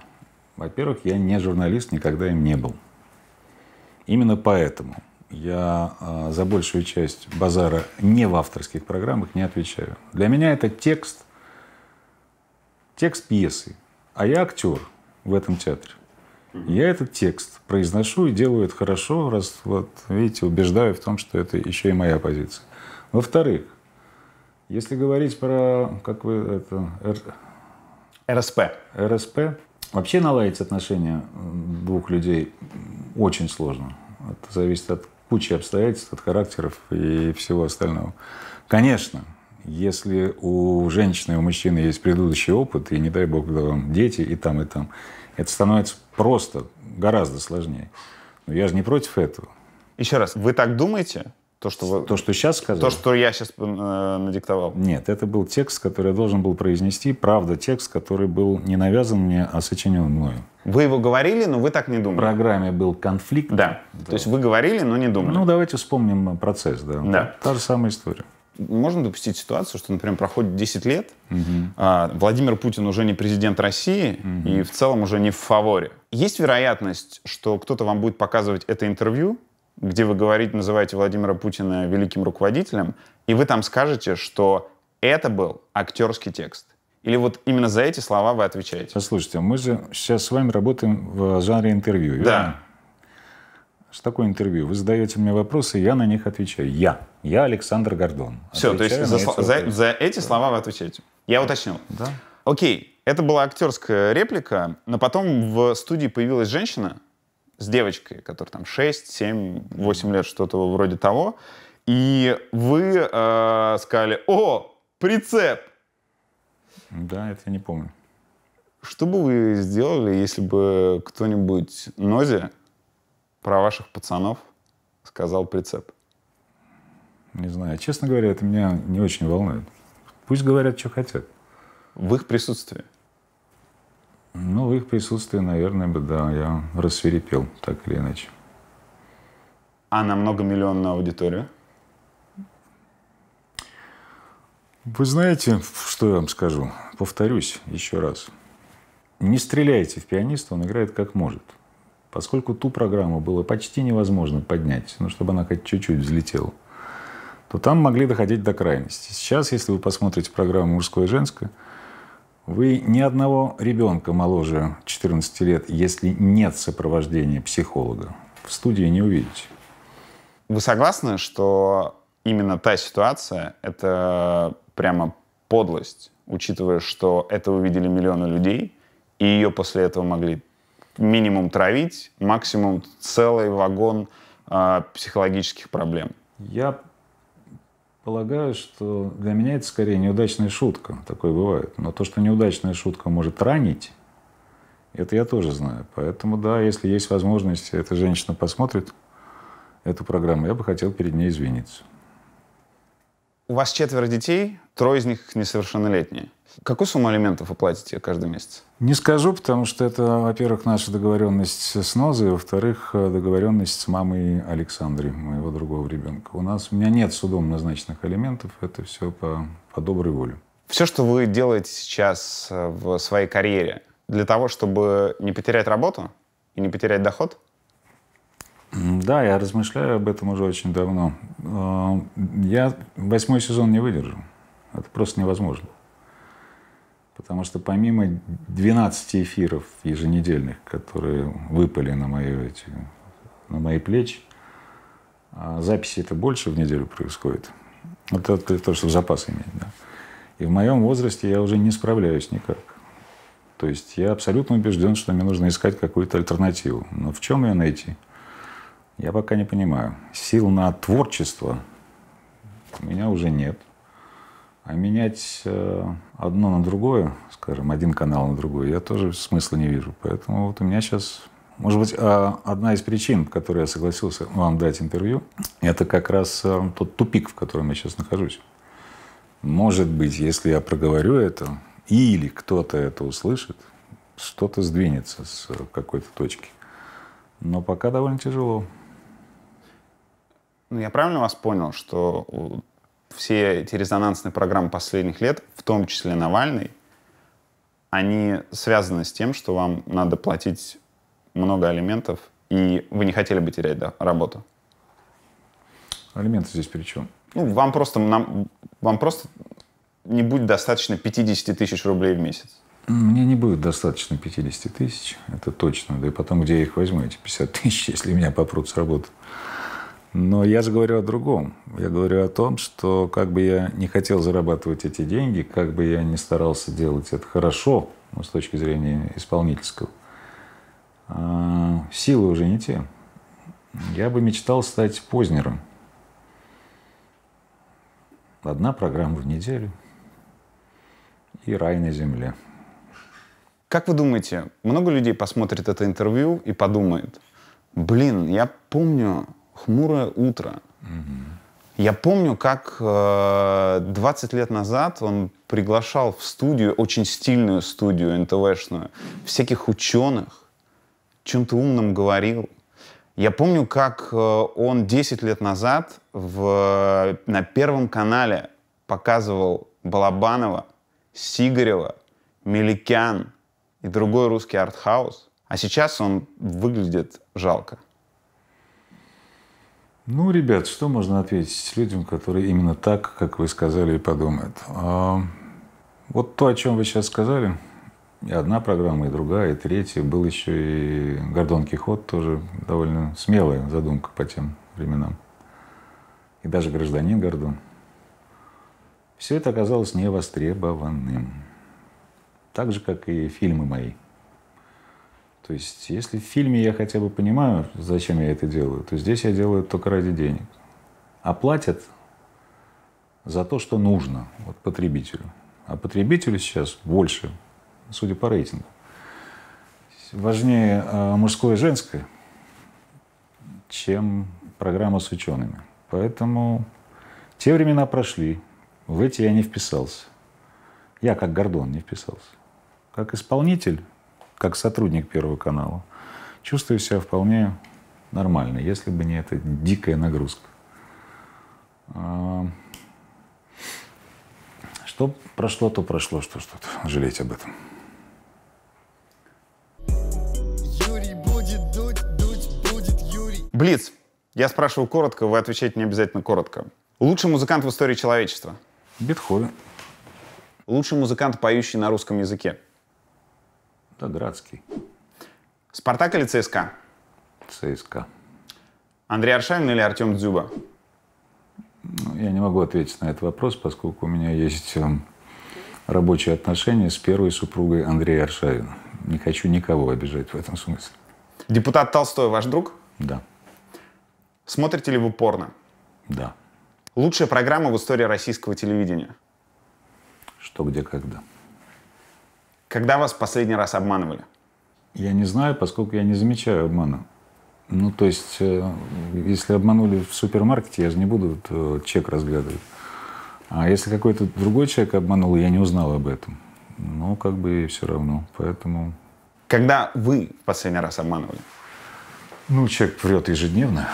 Во-первых, я не журналист, никогда им не был. Именно поэтому я а, за большую часть базара не в авторских программах не отвечаю. Для меня это текст, текст пьесы, а я актер в этом театре. Я этот текст произношу и делаю это хорошо, раз вот, видите, убеждаю в том, что это еще и моя позиция. Во-вторых, если говорить про, как вы, это, Р... РСП. РСП. Вообще наладить отношения двух людей очень сложно. Это зависит от куча обстоятельств, от характеров и всего остального. Конечно, если у женщины и у мужчины есть предыдущий опыт, и не дай бог, когда вам дети и там, и там, это становится просто гораздо сложнее. Но я же не против этого. Еще раз, вы так думаете? То, что, вы... то, что сейчас сказал? То, что я сейчас э, надиктовал. Нет, это был текст, который я должен был произнести. Правда, текст, который был не навязан мне, а сочинен мною. Вы его говорили, но вы так не думали. В программе был конфликт. Да. да. То есть вы говорили, но не думали. Ну, давайте вспомним э, процесс, да. Да. Та же самая история. Можно допустить ситуацию, что, например, проходит 10 лет, угу. Владимир Путин уже не президент России угу. и в целом уже не в фаворе. Есть вероятность, что кто-то вам будет показывать это интервью, где вы говорите, называете Владимира Путина великим руководителем, и вы там скажете, что это был актерский текст. Или вот именно за эти слова вы отвечаете? Послушайте, мы же сейчас с вами работаем в жанре интервью, верно? Да. Что такое интервью? Вы задаете мне вопросы, я на них отвечаю. Я. Я Александр Гордон. Все, то есть за, эти за, за эти слова вы отвечаете. Я уточнил. Да. Окей, это была актерская реплика, но потом в студии появилась женщина, с девочкой, которая там 6, 7, 8 лет, что-то вроде того, и вы э, сказали, о, прицеп! Да, это я не помню. Что бы вы сделали, если бы кто-нибудь Нозе про ваших пацанов сказал прицеп? Не знаю. Честно говоря, это меня не очень волнует. Пусть говорят, что хотят. В их присутствии? Ну, в их присутствии, наверное, бы, да, я рассверепел, так или иначе. А на многомиллионную аудиторию? Вы знаете, что я вам скажу? Повторюсь еще раз. Не стреляйте в пианиста, он играет как может. Поскольку ту программу было почти невозможно поднять, ну, чтобы она хоть чуть-чуть взлетела, то там могли доходить до крайности. Сейчас, если вы посмотрите программу «Мужское и женское», вы ни одного ребенка моложе 14 лет, если нет сопровождения психолога, в студии не увидите. Вы согласны, что именно та ситуация — это прямо подлость, учитывая, что это увидели миллионы людей, и ее после этого могли минимум травить, максимум целый вагон э, психологических проблем? Я полагаю, что для меня это скорее неудачная шутка. Такое бывает. Но то, что неудачная шутка может ранить, это я тоже знаю. Поэтому, да, если есть возможность, эта женщина посмотрит эту программу, я бы хотел перед ней извиниться. У вас четверо детей, трое из них несовершеннолетние. Какую сумму алиментов вы платите каждый месяц? Не скажу, потому что это, во-первых, наша договоренность с Нозой, во-вторых, договоренность с мамой Александрой, моего другого ребенка. У нас у меня нет судом назначенных алиментов, это все по, по доброй воле. Все, что вы делаете сейчас э, в своей карьере, для того, чтобы не потерять работу и не потерять доход? Да, я размышляю об этом уже очень давно. Э, я восьмой сезон не выдержу. Это просто невозможно. Потому что помимо 12 эфиров еженедельных, которые выпали на, мои эти, на мои плечи, а записи это больше в неделю происходит. Вот это то, что запас иметь. Да. И в моем возрасте я уже не справляюсь никак. То есть я абсолютно убежден, что мне нужно искать какую-то альтернативу. Но в чем ее найти? Я пока не понимаю. Сил на творчество у меня уже нет. А менять э, одно на другое, скажем, один канал на другой, я тоже смысла не вижу. Поэтому вот у меня сейчас... Может быть, а, одна из причин, по которой я согласился вам дать интервью, это как раз э, тот тупик, в котором я сейчас нахожусь. Может быть, если я проговорю это, или кто-то это услышит, что-то сдвинется с э, какой-то точки. Но пока довольно тяжело. Ну, я правильно вас понял, что все эти резонансные программы последних лет, в том числе Навальный, они связаны с тем, что вам надо платить много алиментов, и вы не хотели бы терять да, работу. Алименты здесь при чем? Ну, вам просто, нам, вам просто не будет достаточно 50 тысяч рублей в месяц. Мне не будет достаточно 50 тысяч, это точно. Да и потом, где я их возьму, эти 50 тысяч, если меня попрут с работы. Но я же говорю о другом. Я говорю о том, что как бы я не хотел зарабатывать эти деньги, как бы я не старался делать это хорошо, ну, с точки зрения исполнительского, а, силы уже не те. Я бы мечтал стать Познером. Одна программа в неделю и рай на земле. Как вы думаете, много людей посмотрит это интервью и подумает, блин, я помню, хмурое утро. Я помню, как э, 20 лет назад он приглашал в студию, очень стильную студию НТВшную, всяких ученых, чем-то умным говорил. Я помню, как э, он 10 лет назад в, э, на Первом канале показывал Балабанова, Сигарева, Меликян и другой русский артхаус. А сейчас он выглядит жалко. Ну, ребят, что можно ответить людям, которые именно так, как вы сказали, и подумают? А, вот то, о чем вы сейчас сказали, и одна программа, и другая, и третья. Был еще и Гордон Кихот, тоже довольно смелая задумка по тем временам. И даже гражданин Гордон. Все это оказалось невостребованным. Так же, как и фильмы мои – то есть, если в фильме я хотя бы понимаю, зачем я это делаю, то здесь я делаю это только ради денег. А платят за то, что нужно вот потребителю. А потребителю сейчас больше, судя по рейтингу. Важнее э, мужское и женское, чем программа с учеными. Поэтому те времена прошли, в эти я не вписался. Я как Гордон не вписался. Как исполнитель как сотрудник Первого канала, чувствую себя вполне нормально, если бы не эта дикая нагрузка. А, что прошло, то прошло, что ж тут Жалеть об этом. Юрий будет дуть, дуть будет Юрий. Блиц. Я спрашиваю коротко, вы отвечаете не обязательно коротко. Лучший музыкант в истории человечества? Бетховен. Лучший музыкант, поющий на русском языке? Да, Градский. Спартак или ЦСКА? ЦСКА. Андрей Аршавин или Артем Дзюба? Ну, я не могу ответить на этот вопрос, поскольку у меня есть эм, рабочие отношения с первой супругой Андрея Аршавина. Не хочу никого обижать в этом смысле. Депутат Толстой ваш друг? Да. Смотрите ли вы порно? Да. Лучшая программа в истории российского телевидения? Что, где, когда. Когда вас последний раз обманывали? Я не знаю, поскольку я не замечаю обмана. Ну, то есть, э, если обманули в супермаркете, я же не буду э, чек разглядывать. А если какой-то другой человек обманул, я не узнал об этом. Ну, как бы и все равно. Поэтому... Когда вы в последний раз обманывали? Ну, человек врет ежедневно,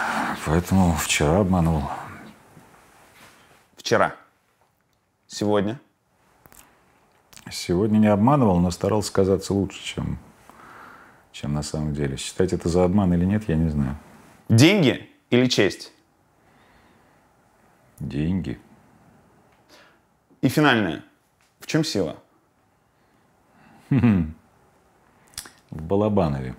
поэтому вчера обманул. Вчера. Сегодня? сегодня не обманывал, но старался казаться лучше, чем, чем на самом деле. Считать это за обман или нет, я не знаю. Деньги или честь? Деньги. И финальное. В чем сила? В Балабанове.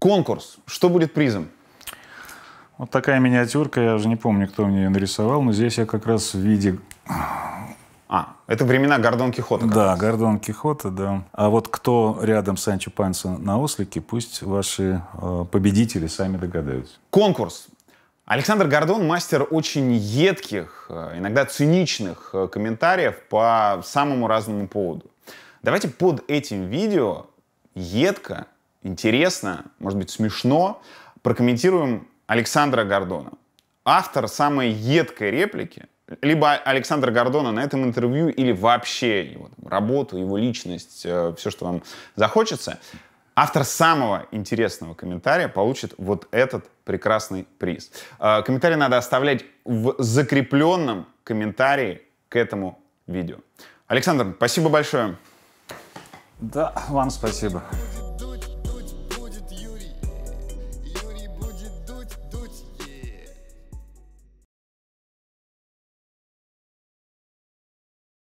Конкурс. Что будет призом? Вот такая миниатюрка, я уже не помню, кто мне ее нарисовал, но здесь я как раз в виде... А, это времена Гордон Кихота. Да, Гордон Кихота, да. А вот кто рядом с Санчо Панса на ослике, пусть ваши э, победители сами догадаются. Конкурс. Александр Гордон мастер очень едких, э, иногда циничных э, комментариев по самому разному поводу. Давайте под этим видео едко, интересно, может быть смешно прокомментируем Александра Гордона. Автор самой едкой реплики, либо Александра Гордона на этом интервью, или вообще его там, работу, его личность, э, все, что вам захочется, автор самого интересного комментария получит вот этот прекрасный приз. Э, комментарий надо оставлять в закрепленном комментарии к этому видео. Александр, спасибо большое. Да, вам спасибо.